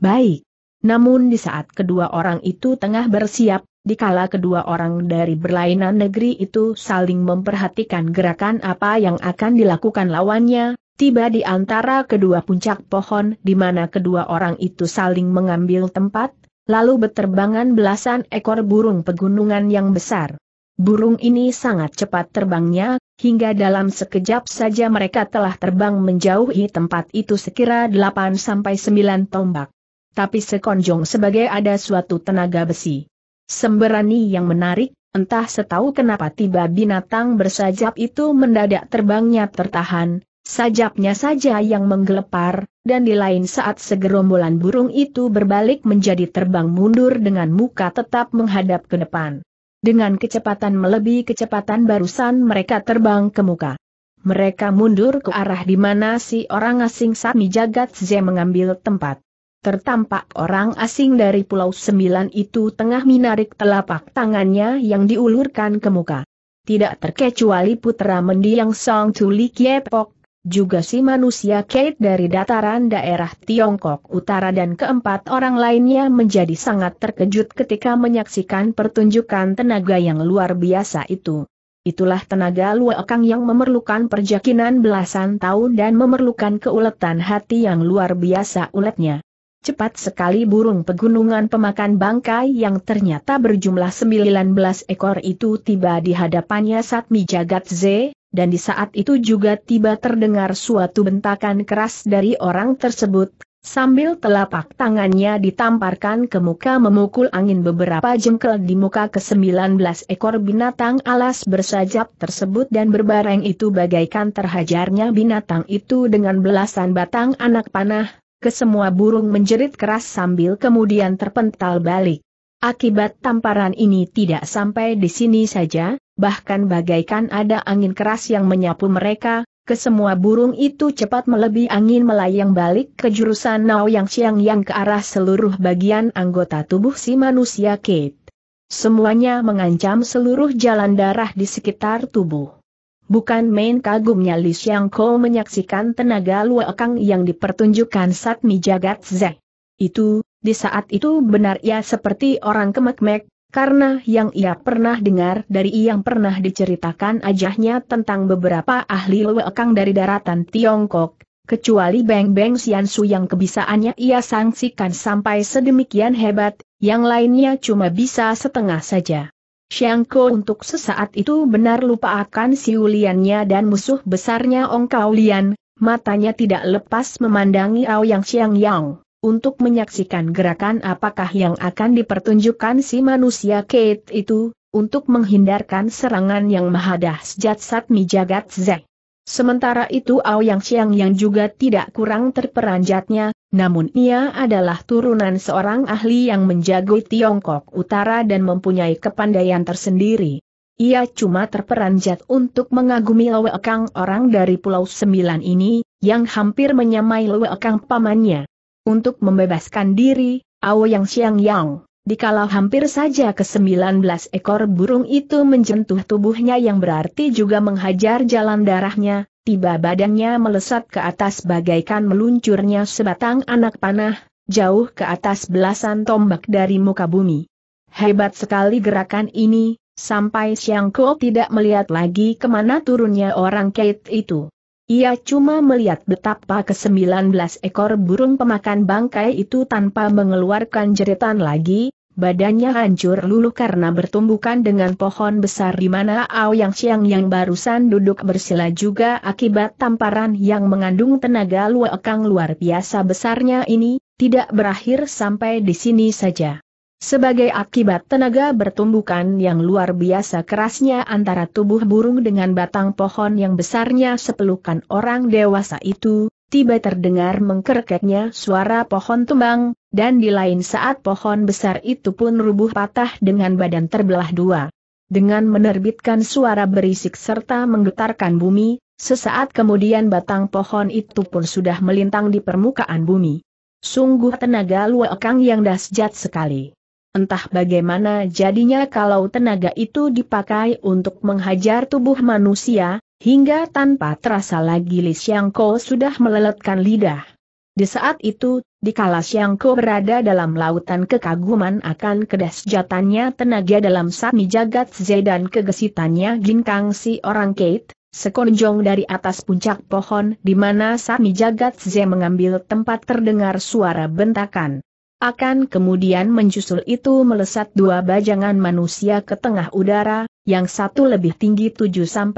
Baik. Namun di saat kedua orang itu tengah bersiap, dikala kedua orang dari berlainan negeri itu saling memperhatikan gerakan apa yang akan dilakukan lawannya, tiba di antara kedua puncak pohon di mana kedua orang itu saling mengambil tempat, lalu beterbangan belasan ekor burung pegunungan yang besar. Burung ini sangat cepat terbangnya, hingga dalam sekejap saja mereka telah terbang menjauhi tempat itu sekira 8-9 tombak tapi sekonjong sebagai ada suatu tenaga besi. Semberani yang menarik, entah setahu kenapa tiba binatang bersajap itu mendadak terbangnya tertahan, sajapnya saja yang menggelepar, dan di lain saat segerombolan burung itu berbalik menjadi terbang mundur dengan muka tetap menghadap ke depan. Dengan kecepatan melebihi kecepatan barusan mereka terbang ke muka. Mereka mundur ke arah di mana si orang asing Sami Jagat Ze mengambil tempat. Tertampak orang asing dari Pulau Sembilan itu tengah menarik telapak tangannya yang diulurkan ke muka. Tidak terkecuali putra mendiang Song Tuli Kiepok, juga si manusia Kate dari dataran daerah Tiongkok Utara dan keempat orang lainnya menjadi sangat terkejut ketika menyaksikan pertunjukan tenaga yang luar biasa itu. Itulah tenaga luakang yang memerlukan perjakinan belasan tahun dan memerlukan keuletan hati yang luar biasa uletnya. Cepat sekali burung pegunungan pemakan bangkai yang ternyata berjumlah 19 ekor itu tiba di hadapannya Satmi Jagat Z, dan di saat itu juga tiba terdengar suatu bentakan keras dari orang tersebut, sambil telapak tangannya ditamparkan ke muka memukul angin beberapa jengkel di muka ke-19 ekor binatang alas bersajap tersebut dan berbareng itu bagaikan terhajarnya binatang itu dengan belasan batang anak panah, kesemua burung menjerit keras sambil kemudian terpental balik. Akibat tamparan ini tidak sampai di sini saja, bahkan bagaikan ada angin keras yang menyapu mereka, kesemua burung itu cepat melebihi angin melayang balik ke jurusan Nao Yang Siang yang ke arah seluruh bagian anggota tubuh si manusia Kate. Semuanya mengancam seluruh jalan darah di sekitar tubuh. Bukan main kagumnya Li Xiangko menyaksikan tenaga luakang yang dipertunjukkan Satmi Jagat Zek. Itu, di saat itu benar ia seperti orang kemek-mek, karena yang ia pernah dengar dari yang pernah diceritakan ajahnya tentang beberapa ahli luakang dari daratan Tiongkok, kecuali Beng Beng Sian Su yang kebisaannya ia sangsikan sampai sedemikian hebat, yang lainnya cuma bisa setengah saja. Shangko untuk sesaat itu benar lupa akan si Uliannya dan musuh besarnya Ong Kaulian, matanya tidak lepas memandangi yang Xiang Yang, untuk menyaksikan gerakan apakah yang akan dipertunjukkan si manusia Kate itu, untuk menghindarkan serangan yang mahadah sejat satmi jagat Zek. Sementara itu Aoyang Xiang yang juga tidak kurang terperanjatnya, namun ia adalah turunan seorang ahli yang menjagoi Tiongkok Utara dan mempunyai kepandaian tersendiri. Ia cuma terperanjat untuk mengagumi Lwe Kang orang dari Pulau Sembilan ini, yang hampir menyamai Lwe Kang pamannya. Untuk membebaskan diri, Aoyang Xiang Yang Dikalau hampir saja ke-19 ekor burung itu menjentuh tubuhnya yang berarti juga menghajar jalan darahnya, tiba badannya melesat ke atas bagaikan meluncurnya sebatang anak panah, jauh ke atas belasan tombak dari muka bumi. Hebat sekali gerakan ini, sampai Siangko tidak melihat lagi kemana turunnya orang Kate itu. Ia cuma melihat betapa ke-19 ekor burung pemakan bangkai itu tanpa mengeluarkan jeritan lagi, badannya hancur luluh karena bertumbukan dengan pohon besar di mana Yang Xiang yang barusan duduk bersila juga akibat tamparan yang mengandung tenaga luekang luar biasa besarnya ini, tidak berakhir sampai di sini saja. Sebagai akibat tenaga bertumbukan yang luar biasa kerasnya antara tubuh burung dengan batang pohon yang besarnya sepelukan orang dewasa itu, tiba terdengar mengkerkeknya suara pohon tumbang, dan di lain saat pohon besar itu pun rubuh patah dengan badan terbelah dua. Dengan menerbitkan suara berisik serta menggetarkan bumi, sesaat kemudian batang pohon itu pun sudah melintang di permukaan bumi. Sungguh tenaga luakang yang dahsyat sekali. Entah bagaimana jadinya kalau tenaga itu dipakai untuk menghajar tubuh manusia, hingga tanpa terasa lagi Li Xiangko sudah meleletkan lidah. Di saat itu, di dikala Xiangko berada dalam lautan kekaguman akan kedasjatannya tenaga dalam sami jagat Zai dan kegesitannya ginkang si orang Kate, sekonjong dari atas puncak pohon di mana sami jagat Zai mengambil tempat terdengar suara bentakan. Akan kemudian menyusul itu melesat dua bajangan manusia ke tengah udara, yang satu lebih tinggi 7-8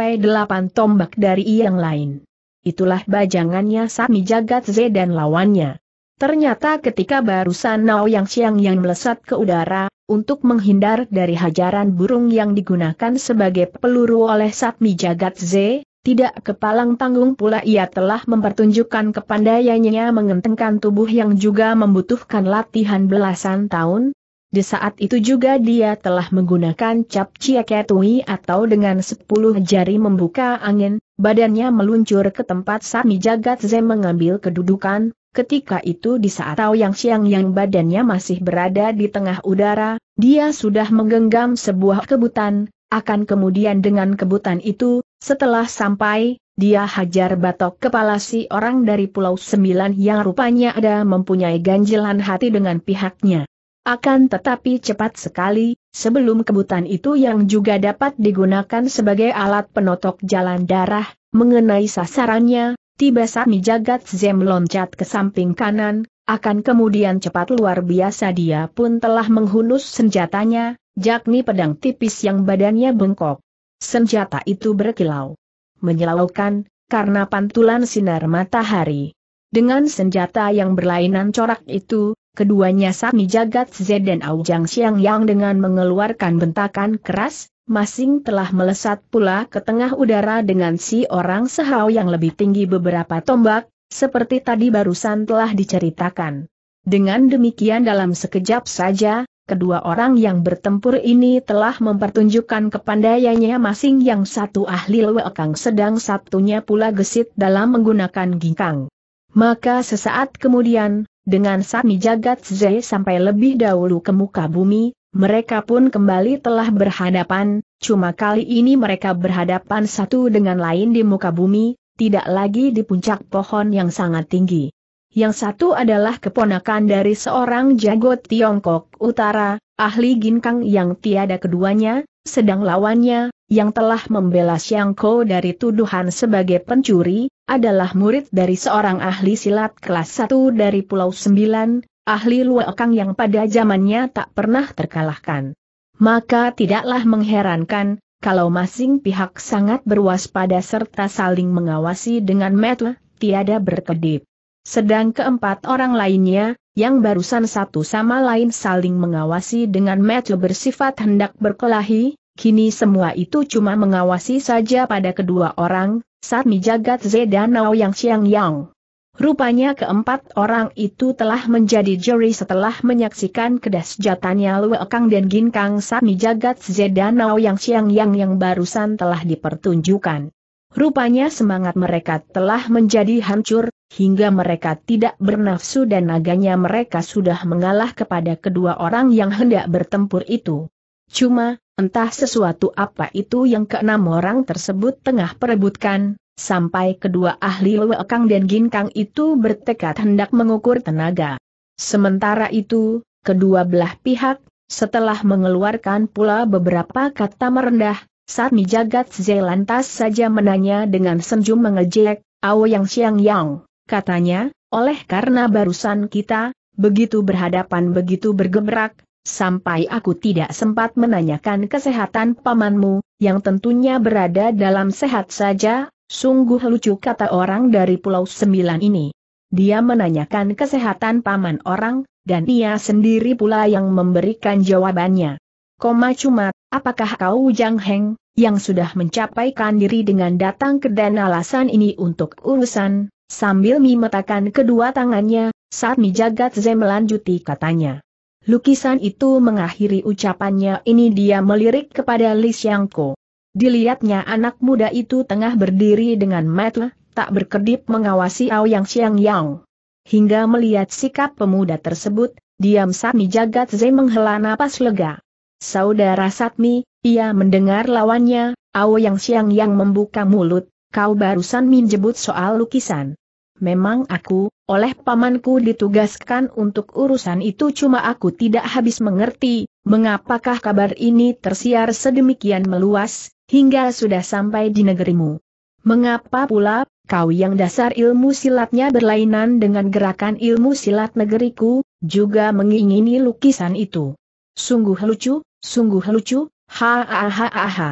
tombak dari yang lain. Itulah bajangannya Sami Jagat Z dan lawannya. Ternyata ketika barusan Nao Yang siang yang melesat ke udara, untuk menghindar dari hajaran burung yang digunakan sebagai peluru oleh Satmi Jagat Z, tidak kepalang tanggung pula ia telah mempertunjukkan kepandaiannya mengentengkan tubuh yang juga membutuhkan latihan belasan tahun. Di saat itu juga dia telah menggunakan cap ciaketui atau dengan sepuluh jari membuka angin, badannya meluncur ke tempat Sami Jagat Zem mengambil kedudukan, Ketika itu di saat Tao Yang siang yang badannya masih berada di tengah udara, dia sudah menggenggam sebuah kebutan, akan kemudian dengan kebutan itu, setelah sampai, dia hajar batok kepala si orang dari Pulau Sembilan yang rupanya ada mempunyai ganjilan hati dengan pihaknya. Akan tetapi cepat sekali, sebelum kebutan itu yang juga dapat digunakan sebagai alat penotok jalan darah, mengenai sasarannya, tiba Sami Jagat Zem loncat ke samping kanan, akan kemudian cepat luar biasa dia pun telah menghunus senjatanya, yakni pedang tipis yang badannya bengkok. Senjata itu berkilau. Menyelaukan, karena pantulan sinar matahari. Dengan senjata yang berlainan corak itu, keduanya Sami Jagat Z dan Aujang Siang Yang dengan mengeluarkan bentakan keras, masing telah melesat pula ke tengah udara dengan si orang sehau yang lebih tinggi beberapa tombak, seperti tadi barusan telah diceritakan. Dengan demikian dalam sekejap saja, kedua orang yang bertempur ini telah mempertunjukkan kepandaiannya masing yang satu ahli lewekang sedang satunya pula gesit dalam menggunakan ginkang. Maka sesaat kemudian, dengan Sami Jagat ze sampai lebih dahulu ke muka bumi, mereka pun kembali telah berhadapan, cuma kali ini mereka berhadapan satu dengan lain di muka bumi, tidak lagi di puncak pohon yang sangat tinggi yang satu adalah keponakan dari seorang jago Tiongkok Utara, ahli ginkang yang tiada keduanya, sedang lawannya, yang telah membela Xiangko dari tuduhan sebagai pencuri, adalah murid dari seorang ahli silat kelas 1 dari Pulau Sembilan, ahli Luokang yang pada zamannya tak pernah terkalahkan. Maka tidaklah mengherankan, kalau masing pihak sangat berwaspada serta saling mengawasi dengan mata, tiada berkedip. Sedang keempat orang lainnya, yang barusan satu sama lain saling mengawasi dengan mata bersifat hendak berkelahi, kini semua itu cuma mengawasi saja pada kedua orang, saat mijagat Zedanao yang Siang Yang. Rupanya keempat orang itu telah menjadi juri setelah menyaksikan kedas jatanya Luekang dan Ginkang Sami Jagat Zedanao yang Siang Yang yang barusan telah dipertunjukkan. Rupanya semangat mereka telah menjadi hancur, hingga mereka tidak bernafsu dan naganya mereka sudah mengalah kepada kedua orang yang hendak bertempur itu. Cuma, entah sesuatu apa itu yang keenam orang tersebut tengah perebutkan, sampai kedua ahli Wekang dan Ginkang itu bertekad hendak mengukur tenaga. Sementara itu, kedua belah pihak, setelah mengeluarkan pula beberapa kata merendah, saat Mi Jagat Zai lantas saja menanya dengan senyum mengejek, Awo Yang Xiang Yang, katanya, oleh karena barusan kita, begitu berhadapan begitu bergemerak, sampai aku tidak sempat menanyakan kesehatan pamanmu, yang tentunya berada dalam sehat saja, sungguh lucu kata orang dari Pulau Sembilan ini. Dia menanyakan kesehatan paman orang, dan ia sendiri pula yang memberikan jawabannya. Koma cuma apakah kau Jang Heng, yang sudah mencapaikan diri dengan datang ke dan alasan ini untuk urusan, sambil memetakan kedua tangannya, saat Mi Jagat Ze melanjuti katanya. Lukisan itu mengakhiri ucapannya ini dia melirik kepada Li Xiangko. Dilihatnya anak muda itu tengah berdiri dengan metel, tak berkedip mengawasi Ao Yang Xiang Yang. Hingga melihat sikap pemuda tersebut, diam saat Mi Jagat Ze menghela napas lega. Saudara Satmi, ia mendengar lawannya, Ao Yang Siang yang membuka mulut, kau barusan menjebut soal lukisan. Memang aku, oleh pamanku ditugaskan untuk urusan itu cuma aku tidak habis mengerti, mengapakah kabar ini tersiar sedemikian meluas, hingga sudah sampai di negerimu. Mengapa pula, kau yang dasar ilmu silatnya berlainan dengan gerakan ilmu silat negeriku, juga mengingini lukisan itu? Sungguh lucu, sungguh lucu, ha ha ha ha.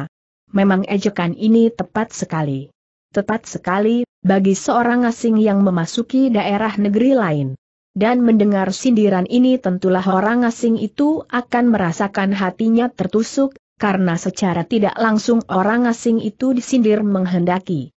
Memang ejekan ini tepat sekali. Tepat sekali, bagi seorang asing yang memasuki daerah negeri lain. Dan mendengar sindiran ini tentulah orang asing itu akan merasakan hatinya tertusuk, karena secara tidak langsung orang asing itu disindir menghendaki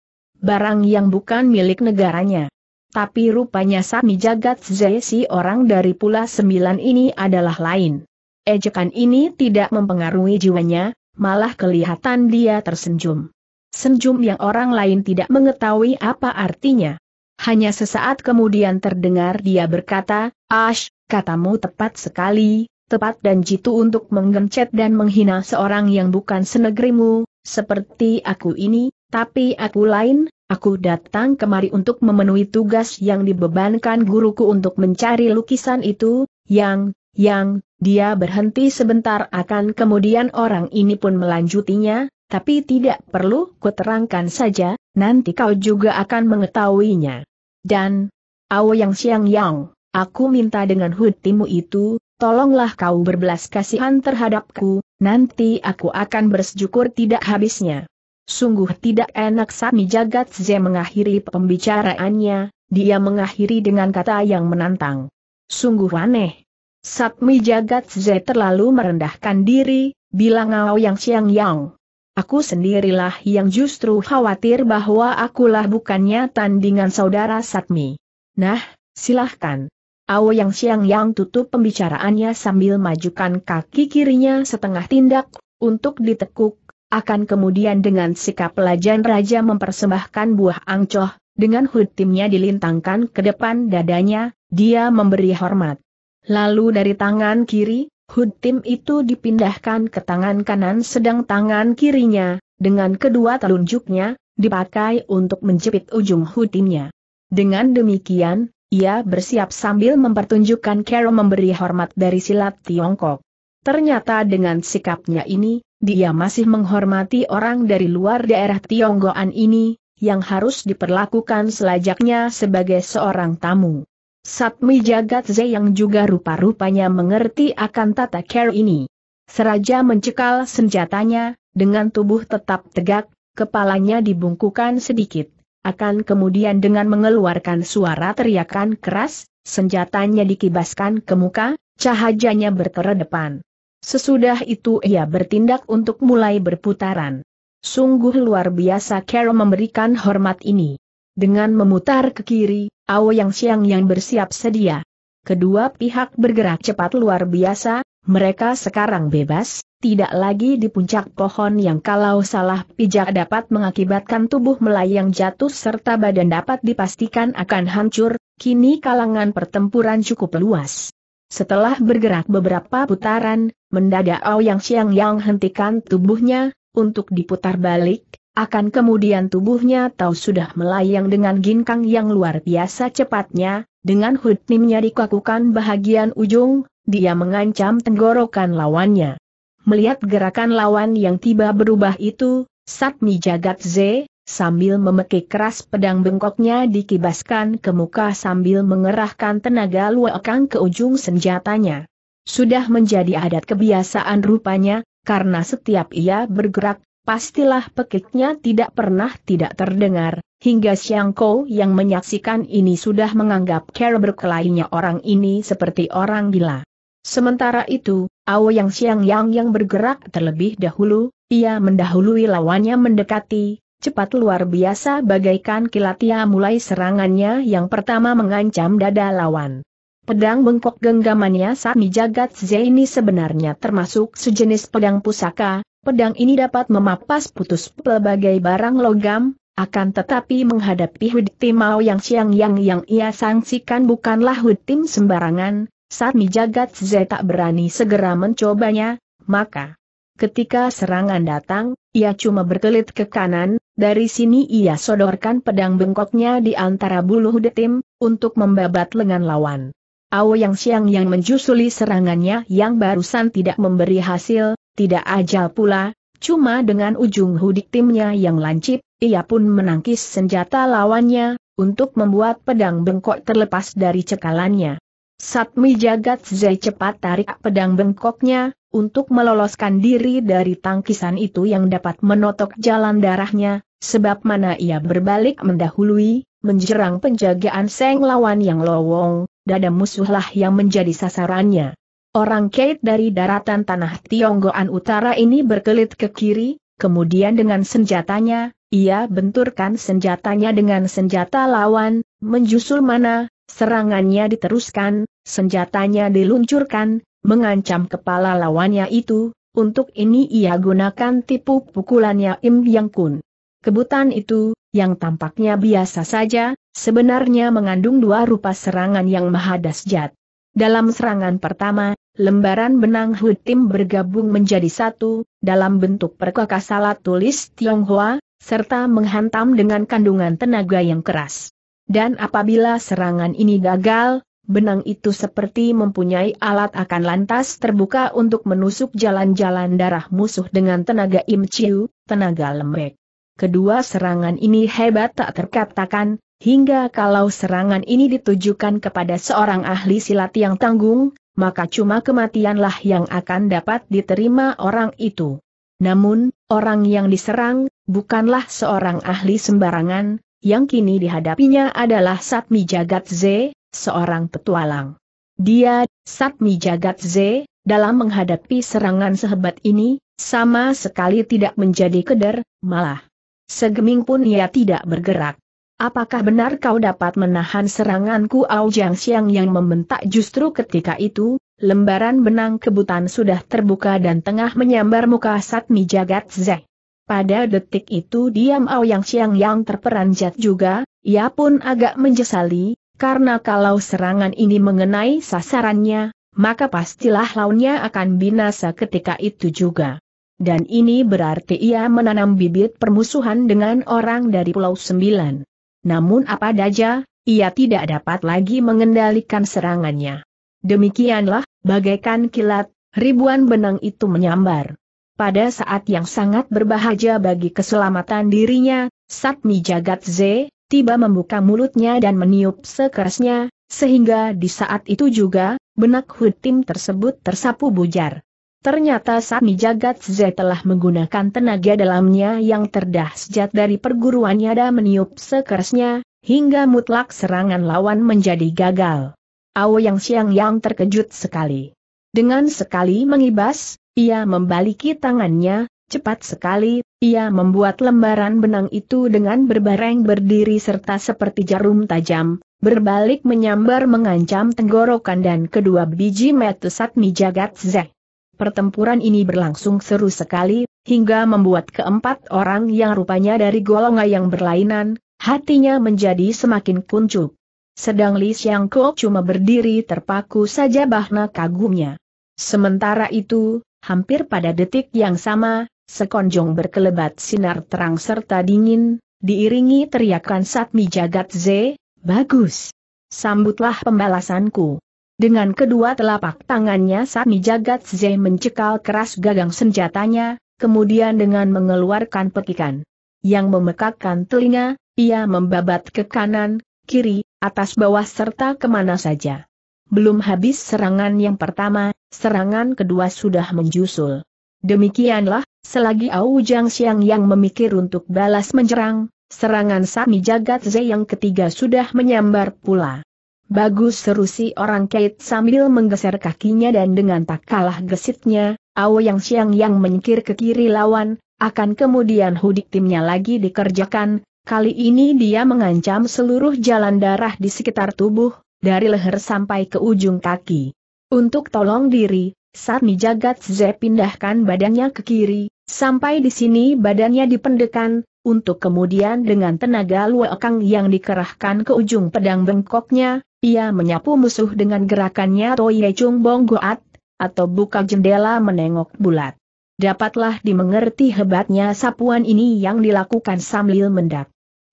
barang yang bukan milik negaranya. Tapi rupanya Sami Jagat Zesi orang dari Pula Sembilan ini adalah lain. Ejekan ini tidak mempengaruhi jiwanya, malah kelihatan dia tersenyum, senyum yang orang lain tidak mengetahui apa artinya. Hanya sesaat kemudian terdengar dia berkata, Ash, katamu tepat sekali, tepat dan jitu untuk menggencet dan menghina seorang yang bukan senegrimu, seperti aku ini, tapi aku lain, aku datang kemari untuk memenuhi tugas yang dibebankan guruku untuk mencari lukisan itu, yang, yang, dia berhenti sebentar akan kemudian orang ini pun melanjutinya, tapi tidak perlu kuterangkan saja, nanti kau juga akan mengetahuinya. Dan, Ao Yang Siang Yang, aku minta dengan hutimu itu, tolonglah kau berbelas kasihan terhadapku, nanti aku akan bersyukur tidak habisnya. Sungguh tidak enak Sami Jagat Z mengakhiri pembicaraannya, dia mengakhiri dengan kata yang menantang. Sungguh aneh, Satmi Jagat Z terlalu merendahkan diri, bilang Ngao Yang siang Yang. Aku sendirilah yang justru khawatir bahwa akulah bukannya tandingan saudara Satmi. Nah, silahkan. Ao Yang siang Yang tutup pembicaraannya sambil majukan kaki kirinya setengah tindak, untuk ditekuk, akan kemudian dengan sikap pelajaran raja mempersembahkan buah angcoh, dengan hutimnya dilintangkan ke depan dadanya, dia memberi hormat. Lalu dari tangan kiri, Hud Tim itu dipindahkan ke tangan kanan sedang tangan kirinya, dengan kedua telunjuknya, dipakai untuk menjepit ujung Hud Timnya. Dengan demikian, ia bersiap sambil mempertunjukkan Carol memberi hormat dari silat Tiongkok. Ternyata dengan sikapnya ini, dia masih menghormati orang dari luar daerah Tionggoan ini, yang harus diperlakukan selajaknya sebagai seorang tamu. Satmi Jagat Z yang juga rupa-rupanya mengerti akan tata care ini. Seraja mencekal senjatanya, dengan tubuh tetap tegak, kepalanya dibungkukan sedikit. Akan kemudian dengan mengeluarkan suara teriakan keras, senjatanya dikibaskan ke muka, cahajanya bertera depan. Sesudah itu ia bertindak untuk mulai berputaran. Sungguh luar biasa Carol memberikan hormat ini. Dengan memutar ke kiri, Ao Yang Siang yang bersiap sedia. Kedua pihak bergerak cepat luar biasa, mereka sekarang bebas, tidak lagi di puncak pohon yang kalau salah pijak dapat mengakibatkan tubuh melayang jatuh serta badan dapat dipastikan akan hancur, kini kalangan pertempuran cukup luas. Setelah bergerak beberapa putaran, mendadak Ao Yang Siang yang hentikan tubuhnya, untuk diputar balik, akan kemudian tubuhnya tahu sudah melayang dengan ginkang yang luar biasa cepatnya, dengan hutnimnya dikakukan bahagian ujung, dia mengancam tenggorokan lawannya. Melihat gerakan lawan yang tiba berubah itu, Satmi Jagat Z, sambil memekik keras pedang bengkoknya dikibaskan ke muka sambil mengerahkan tenaga luakang ke ujung senjatanya. Sudah menjadi adat kebiasaan rupanya, karena setiap ia bergerak, pastilah pekiknya tidak pernah tidak terdengar, hingga Xiang Kou yang menyaksikan ini sudah menganggap cara berkelainya orang ini seperti orang gila. Sementara itu, Ao Yang Xiang Yang yang bergerak terlebih dahulu, ia mendahului lawannya mendekati, cepat luar biasa bagaikan kilat ia mulai serangannya yang pertama mengancam dada lawan. Pedang bengkok genggamannya Sami Jagat Zaini sebenarnya termasuk sejenis pedang pusaka, pedang ini dapat memapas putus pelbagai barang logam, akan tetapi menghadapi timau yang siang yang yang ia sangsikan bukanlah tim sembarangan, Sami Jagat Zai tak berani segera mencobanya, maka ketika serangan datang, ia cuma berkelit ke kanan, dari sini ia sodorkan pedang bengkoknya di antara bulu tim, untuk membabat lengan lawan. Ao Yang Xiang yang menjusuli serangannya yang barusan tidak memberi hasil, tidak ajal pula, cuma dengan ujung hudik timnya yang lancip, ia pun menangkis senjata lawannya, untuk membuat pedang bengkok terlepas dari cekalannya. Satmi Jagat Zai cepat tarik pedang bengkoknya, untuk meloloskan diri dari tangkisan itu yang dapat menotok jalan darahnya, sebab mana ia berbalik mendahului, menjerang penjagaan Seng lawan yang lowong, dada musuhlah yang menjadi sasarannya. Orang Kate dari daratan tanah Tionggoan Utara ini berkelit ke kiri, kemudian dengan senjatanya, ia benturkan senjatanya dengan senjata lawan, menjusul mana, serangannya diteruskan, senjatanya diluncurkan, mengancam kepala lawannya itu, untuk ini ia gunakan tipu pukulannya Im Yang Kun. Kebutan itu, yang tampaknya biasa saja, sebenarnya mengandung dua rupa serangan yang maha dahsyat. Dalam serangan pertama, lembaran benang Hutim bergabung menjadi satu, dalam bentuk perkakas salat tulis Tionghoa, serta menghantam dengan kandungan tenaga yang keras. Dan apabila serangan ini gagal, benang itu seperti mempunyai alat akan lantas terbuka untuk menusuk jalan-jalan darah musuh dengan tenaga imciu, tenaga lembek. Kedua serangan ini hebat tak terkatakan, hingga kalau serangan ini ditujukan kepada seorang ahli silat yang tanggung, maka cuma kematianlah yang akan dapat diterima orang itu. Namun, orang yang diserang, bukanlah seorang ahli sembarangan, yang kini dihadapinya adalah Satmi Jagat Z, seorang petualang. Dia, Satmi Jagat Z, dalam menghadapi serangan sehebat ini, sama sekali tidak menjadi keder, malah Segeming pun ia tidak bergerak. Apakah benar kau dapat menahan seranganku Jiang Xiang yang membentak justru ketika itu, lembaran benang kebutan sudah terbuka dan tengah menyambar muka Satmi Jagat Zek. Pada detik itu diam Yang Xiang yang terperanjat juga, ia pun agak menyesali, karena kalau serangan ini mengenai sasarannya, maka pastilah launnya akan binasa ketika itu juga. Dan ini berarti ia menanam bibit permusuhan dengan orang dari Pulau Sembilan. Namun apa saja, ia tidak dapat lagi mengendalikan serangannya. Demikianlah, bagaikan kilat, ribuan benang itu menyambar. Pada saat yang sangat berbahagia bagi keselamatan dirinya, Satmi Jagat Z, tiba membuka mulutnya dan meniup sekerasnya, sehingga di saat itu juga, benak hutim tersebut tersapu bujar. Ternyata Sami Jagat Z telah menggunakan tenaga dalamnya yang terdahsyat dari perguruannya dan meniup sekerasnya, hingga mutlak serangan lawan menjadi gagal. Ao Yang Siang yang terkejut sekali. Dengan sekali mengibas, ia membaliki tangannya, cepat sekali, ia membuat lembaran benang itu dengan berbareng berdiri serta seperti jarum tajam, berbalik menyambar mengancam tenggorokan dan kedua biji metu satmi jagat zek. Pertempuran ini berlangsung seru sekali, hingga membuat keempat orang yang rupanya dari golongan yang berlainan, hatinya menjadi semakin kuncup. Sedang Li Xiangko cuma berdiri terpaku saja bahna kagumnya. Sementara itu, hampir pada detik yang sama, sekonjong berkelebat sinar terang serta dingin, diiringi teriakan Satmi Jagat Z, bagus. Sambutlah pembalasanku. Dengan kedua telapak tangannya Sami Jagat Zai mencekal keras gagang senjatanya, kemudian dengan mengeluarkan pekikan yang memekakkan telinga, ia membabat ke kanan, kiri, atas bawah serta kemana saja. Belum habis serangan yang pertama, serangan kedua sudah menjusul. Demikianlah, selagi Au Jang Siang yang memikir untuk balas menyerang, serangan Sami Jagat Zai yang ketiga sudah menyambar pula. Bagus seru si orang kait sambil menggeser kakinya dan dengan tak kalah gesitnya, Ao Yang Siang yang menyingkir ke kiri lawan, akan kemudian hudik timnya lagi dikerjakan, kali ini dia mengancam seluruh jalan darah di sekitar tubuh, dari leher sampai ke ujung kaki. Untuk tolong diri, saat Jagat Zepindahkan pindahkan badannya ke kiri, sampai di sini badannya dipendekan untuk kemudian dengan tenaga luakang yang dikerahkan ke ujung pedang bengkoknya, ia menyapu musuh dengan gerakannya Toye Chung Bong Goat, atau buka jendela menengok bulat. Dapatlah dimengerti hebatnya sapuan ini yang dilakukan sambil mendak.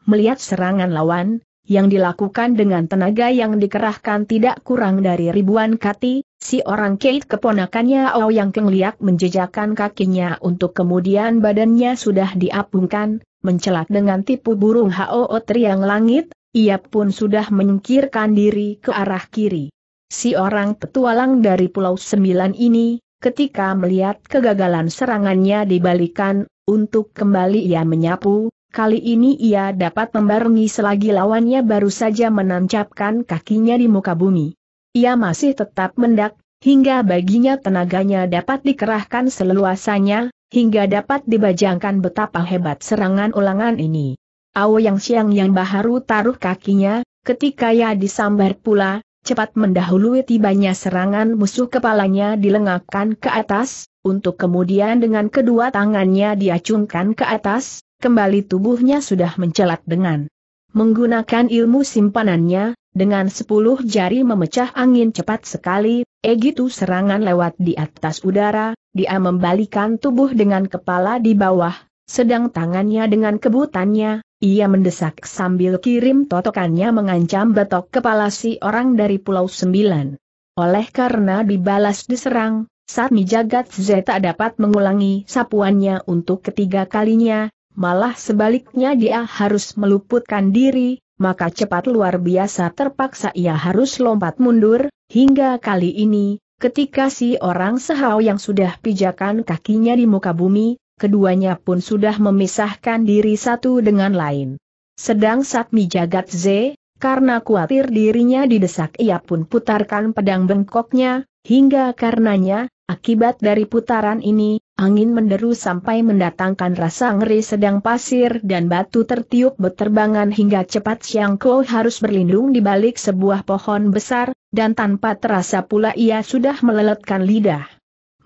Melihat serangan lawan, yang dilakukan dengan tenaga yang dikerahkan tidak kurang dari ribuan kati, si orang Kate keponakannya Ouyang yang kengliak menjejakkan kakinya untuk kemudian badannya sudah diapungkan, mencelat dengan tipu burung Hao Triang Langit, ia pun sudah menyingkirkan diri ke arah kiri. Si orang petualang dari Pulau Sembilan ini, ketika melihat kegagalan serangannya dibalikan, untuk kembali ia menyapu, Kali ini ia dapat membarungi selagi lawannya baru saja menancapkan kakinya di muka bumi. Ia masih tetap mendak, hingga baginya tenaganya dapat dikerahkan seleluasannya, hingga dapat dibajangkan betapa hebat serangan ulangan ini. Ao Yang Siang yang baharu taruh kakinya, ketika ia disambar pula, cepat mendahului tibanya serangan musuh kepalanya dilengakkan ke atas, untuk kemudian dengan kedua tangannya diacungkan ke atas, kembali tubuhnya sudah mencelat dengan menggunakan ilmu simpanannya, dengan sepuluh jari memecah angin cepat sekali, egitu serangan lewat di atas udara, dia membalikan tubuh dengan kepala di bawah, sedang tangannya dengan kebutannya, ia mendesak sambil kirim totokannya mengancam betok kepala si orang dari Pulau Sembilan. Oleh karena dibalas diserang, saat Mijagat Zeta dapat mengulangi sapuannya untuk ketiga kalinya, malah sebaliknya dia harus meluputkan diri, maka cepat luar biasa terpaksa ia harus lompat mundur, hingga kali ini, ketika si orang sehau yang sudah pijakan kakinya di muka bumi, keduanya pun sudah memisahkan diri satu dengan lain. Sedang Satmi Jagat Z, karena khawatir dirinya didesak ia pun putarkan pedang bengkoknya, hingga karenanya, akibat dari putaran ini, Angin menderu sampai mendatangkan rasa ngeri sedang pasir dan batu tertiup berterbangan hingga cepat Siang Kau harus berlindung di balik sebuah pohon besar, dan tanpa terasa pula ia sudah meleletkan lidah.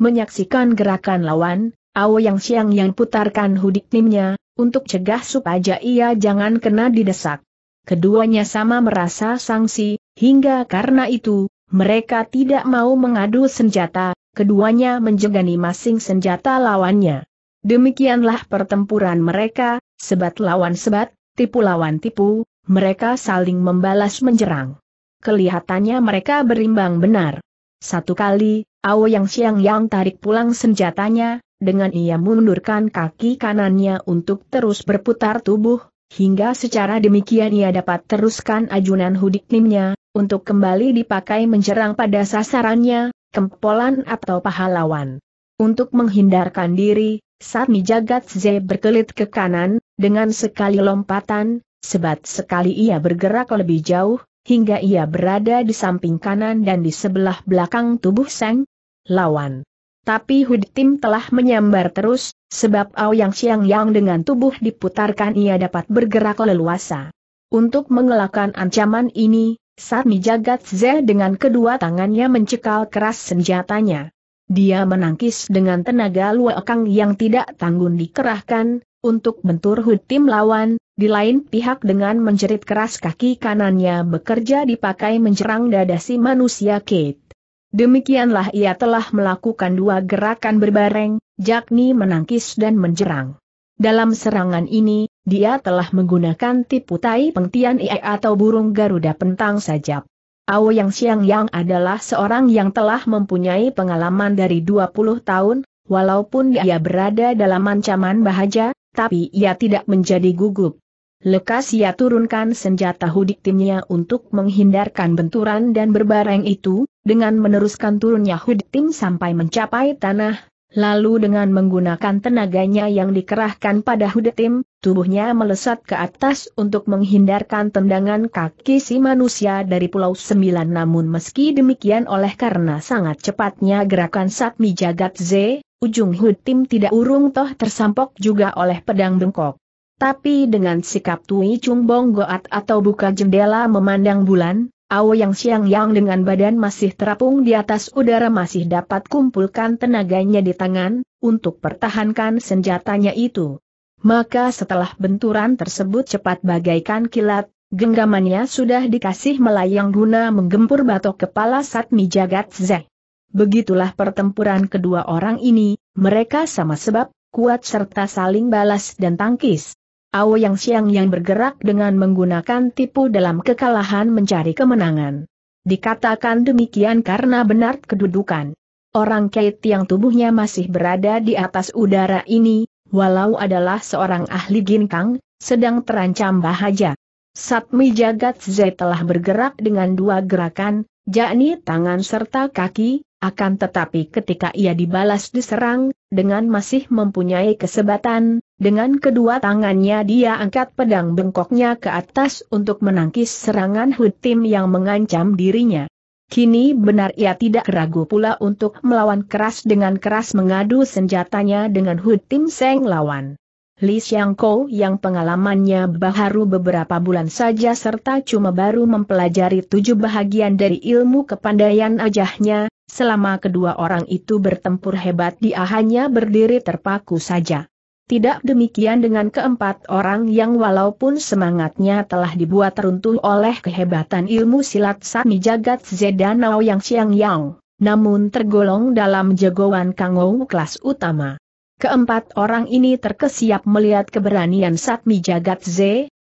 Menyaksikan gerakan lawan, Ao Yang Siang yang putarkan hudik timnya, untuk cegah supaya ia jangan kena didesak. Keduanya sama merasa sanksi, hingga karena itu, mereka tidak mau mengadu senjata, keduanya menjegani masing senjata lawannya. Demikianlah pertempuran mereka, sebat lawan sebat, tipu lawan tipu, mereka saling membalas menyerang. Kelihatannya mereka berimbang benar. Satu kali, Ao Yang Siang Yang tarik pulang senjatanya, dengan ia mundurkan kaki kanannya untuk terus berputar tubuh, hingga secara demikian ia dapat teruskan ajunan hudiknimnya, untuk kembali dipakai menyerang pada sasarannya, kempolan atau pahlawan. Untuk menghindarkan diri, Sami Jagat Z berkelit ke kanan, dengan sekali lompatan, sebat sekali ia bergerak lebih jauh, hingga ia berada di samping kanan dan di sebelah belakang tubuh Seng, lawan. Tapi Hud Tim telah menyambar terus, sebab yang Siang Yang dengan tubuh diputarkan ia dapat bergerak leluasa. Untuk mengelakkan ancaman ini, Sami Jagat Z dengan kedua tangannya mencekal keras senjatanya. Dia menangkis dengan tenaga luakang yang tidak tanggung dikerahkan, untuk bentur hut tim lawan, di lain pihak dengan menjerit keras kaki kanannya bekerja dipakai menyerang dada si manusia Kate. Demikianlah ia telah melakukan dua gerakan berbareng, yakni menangkis dan menjerang. Dalam serangan ini, dia telah menggunakan tipu tai pengtian ie atau burung Garuda pentang saja. Ao Yang Siang Yang adalah seorang yang telah mempunyai pengalaman dari 20 tahun, walaupun ia berada dalam ancaman bahaja, tapi ia tidak menjadi gugup. Lekas ia turunkan senjata hudik timnya untuk menghindarkan benturan dan berbareng itu, dengan meneruskan turunnya hudik tim sampai mencapai tanah, Lalu dengan menggunakan tenaganya yang dikerahkan pada hudetim, tubuhnya melesat ke atas untuk menghindarkan tendangan kaki si manusia dari Pulau Sembilan. Namun meski demikian oleh karena sangat cepatnya gerakan Satmi Jagat Z, ujung hudetim tidak urung toh tersampok juga oleh pedang bengkok. Tapi dengan sikap Tui Chung Bong Goat atau buka jendela memandang bulan, yang siang Yang dengan badan masih terapung di atas udara masih dapat kumpulkan tenaganya di tangan, untuk pertahankan senjatanya itu. Maka setelah benturan tersebut cepat bagaikan kilat, genggamannya sudah dikasih melayang guna menggempur batok kepala Satmi Jagat Zeh. Begitulah pertempuran kedua orang ini, mereka sama sebab, kuat serta saling balas dan tangkis. Ao Yang Siang yang bergerak dengan menggunakan tipu dalam kekalahan mencari kemenangan. Dikatakan demikian karena benar kedudukan. Orang Kate yang tubuhnya masih berada di atas udara ini, walau adalah seorang ahli ginkang, sedang terancam bahaya. Satmi Jagat Z telah bergerak dengan dua gerakan, yakni tangan serta kaki, akan tetapi ketika ia dibalas diserang, dengan masih mempunyai kesebatan, dengan kedua tangannya dia angkat pedang bengkoknya ke atas untuk menangkis serangan Hutim yang mengancam dirinya. Kini benar ia tidak ragu pula untuk melawan keras dengan keras mengadu senjatanya dengan Hutim Seng lawan. Li Xiangko yang pengalamannya baru beberapa bulan saja serta cuma baru mempelajari tujuh bahagian dari ilmu kepandaian ajahnya, Selama kedua orang itu bertempur hebat dia hanya berdiri terpaku saja. Tidak demikian dengan keempat orang yang walaupun semangatnya telah dibuat runtuh oleh kehebatan ilmu silat Sami Jagat Zedanao yang Siang Yang, namun tergolong dalam jagoan Kangou kelas utama. Keempat orang ini terkesiap melihat keberanian Satmi Jagat Z,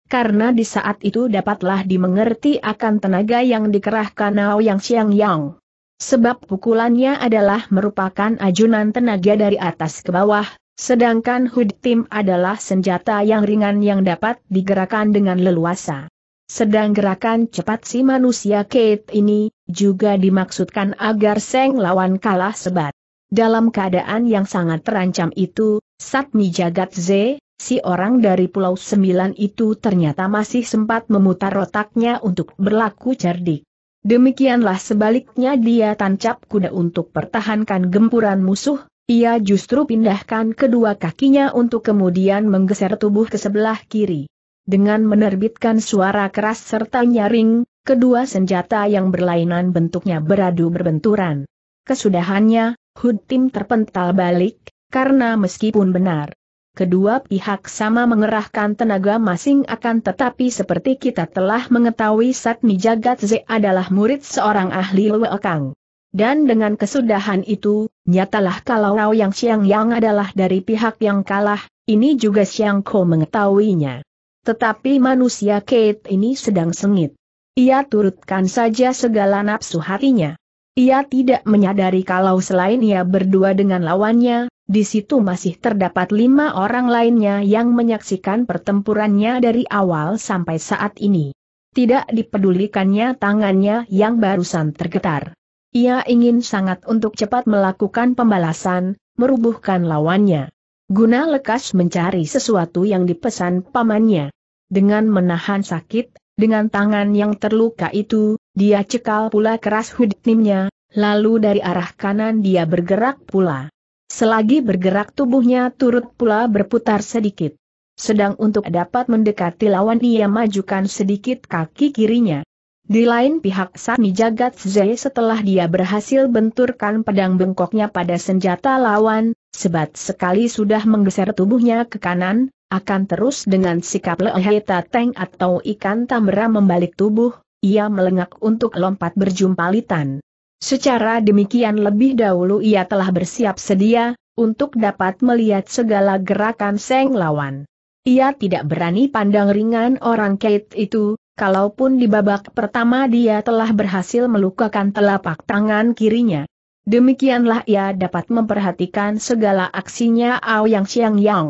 karena di saat itu dapatlah dimengerti akan tenaga yang dikerahkan Nao Yang Siang Yang. Sebab pukulannya adalah merupakan ajunan tenaga dari atas ke bawah, sedangkan hood Tim adalah senjata yang ringan yang dapat digerakkan dengan leluasa. Sedang gerakan cepat si manusia Kate ini, juga dimaksudkan agar Seng lawan kalah sebat. Dalam keadaan yang sangat terancam itu, Satmi Jagat Z, si orang dari Pulau Sembilan itu ternyata masih sempat memutar otaknya untuk berlaku cerdik. Demikianlah sebaliknya dia tancap kuda untuk pertahankan gempuran musuh, ia justru pindahkan kedua kakinya untuk kemudian menggeser tubuh ke sebelah kiri. Dengan menerbitkan suara keras serta nyaring, kedua senjata yang berlainan bentuknya beradu berbenturan. Kesudahannya, Hud Tim terpental balik, karena meskipun benar Kedua pihak sama mengerahkan tenaga masing akan tetapi seperti kita telah mengetahui Satmi Jagat Ze adalah murid seorang ahli Kang. Dan dengan kesudahan itu, nyatalah kalau Rao Yang siang Yang adalah dari pihak yang kalah, ini juga siang Ko mengetahuinya. Tetapi manusia Kate ini sedang sengit. Ia turutkan saja segala nafsu hatinya. Ia tidak menyadari kalau selain ia berdua dengan lawannya, di situ masih terdapat lima orang lainnya yang menyaksikan pertempurannya dari awal sampai saat ini. Tidak dipedulikannya tangannya yang barusan tergetar. Ia ingin sangat untuk cepat melakukan pembalasan, merubuhkan lawannya. Guna lekas mencari sesuatu yang dipesan pamannya. Dengan menahan sakit, dengan tangan yang terluka itu, dia cekal pula keras hudnimnya, lalu dari arah kanan dia bergerak pula. Selagi bergerak tubuhnya turut pula berputar sedikit. Sedang untuk dapat mendekati lawan ia majukan sedikit kaki kirinya. Di lain pihak Sami Jagat Zai setelah dia berhasil benturkan pedang bengkoknya pada senjata lawan, sebat sekali sudah menggeser tubuhnya ke kanan, akan terus dengan sikap leheta teng atau ikan tamra membalik tubuh, ia melengak untuk lompat berjumpa litan. Secara demikian lebih dahulu ia telah bersiap sedia, untuk dapat melihat segala gerakan seng lawan. Ia tidak berani pandang ringan orang Kate itu, kalaupun di babak pertama dia telah berhasil melukakan telapak tangan kirinya. Demikianlah ia dapat memperhatikan segala aksinya Ao Yang Xiang Yang.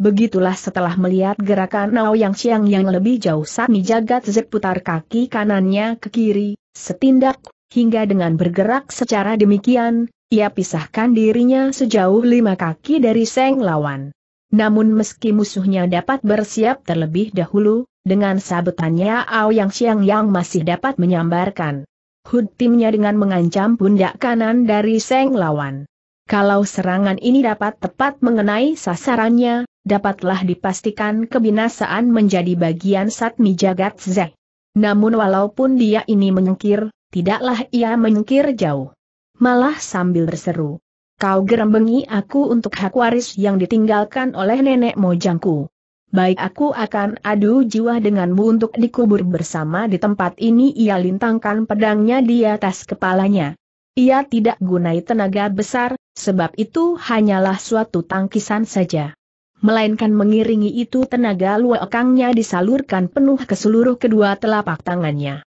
Begitulah setelah melihat gerakan Nao Yang Xiang yang lebih jauh Sami Jagat Zek putar kaki kanannya ke kiri, setindak, hingga dengan bergerak secara demikian, ia pisahkan dirinya sejauh lima kaki dari Seng lawan. Namun meski musuhnya dapat bersiap terlebih dahulu, dengan sabetannya Ao Yang Xiang Yang masih dapat menyambarkan. Hud timnya dengan mengancam pundak kanan dari Seng lawan. Kalau serangan ini dapat tepat mengenai sasarannya, dapatlah dipastikan kebinasaan menjadi bagian Satmi Jagat Zek. Namun walaupun dia ini menyingkir, tidaklah ia menyingkir jauh. Malah sambil berseru, kau gerembengi aku untuk hak waris yang ditinggalkan oleh nenek mojangku. Baik aku akan adu jiwa denganmu untuk dikubur bersama di tempat ini ia lintangkan pedangnya di atas kepalanya. Ia tidak gunai tenaga besar, sebab itu hanyalah suatu tangkisan saja melainkan mengiringi itu tenaga luokangnya disalurkan penuh ke seluruh kedua telapak tangannya.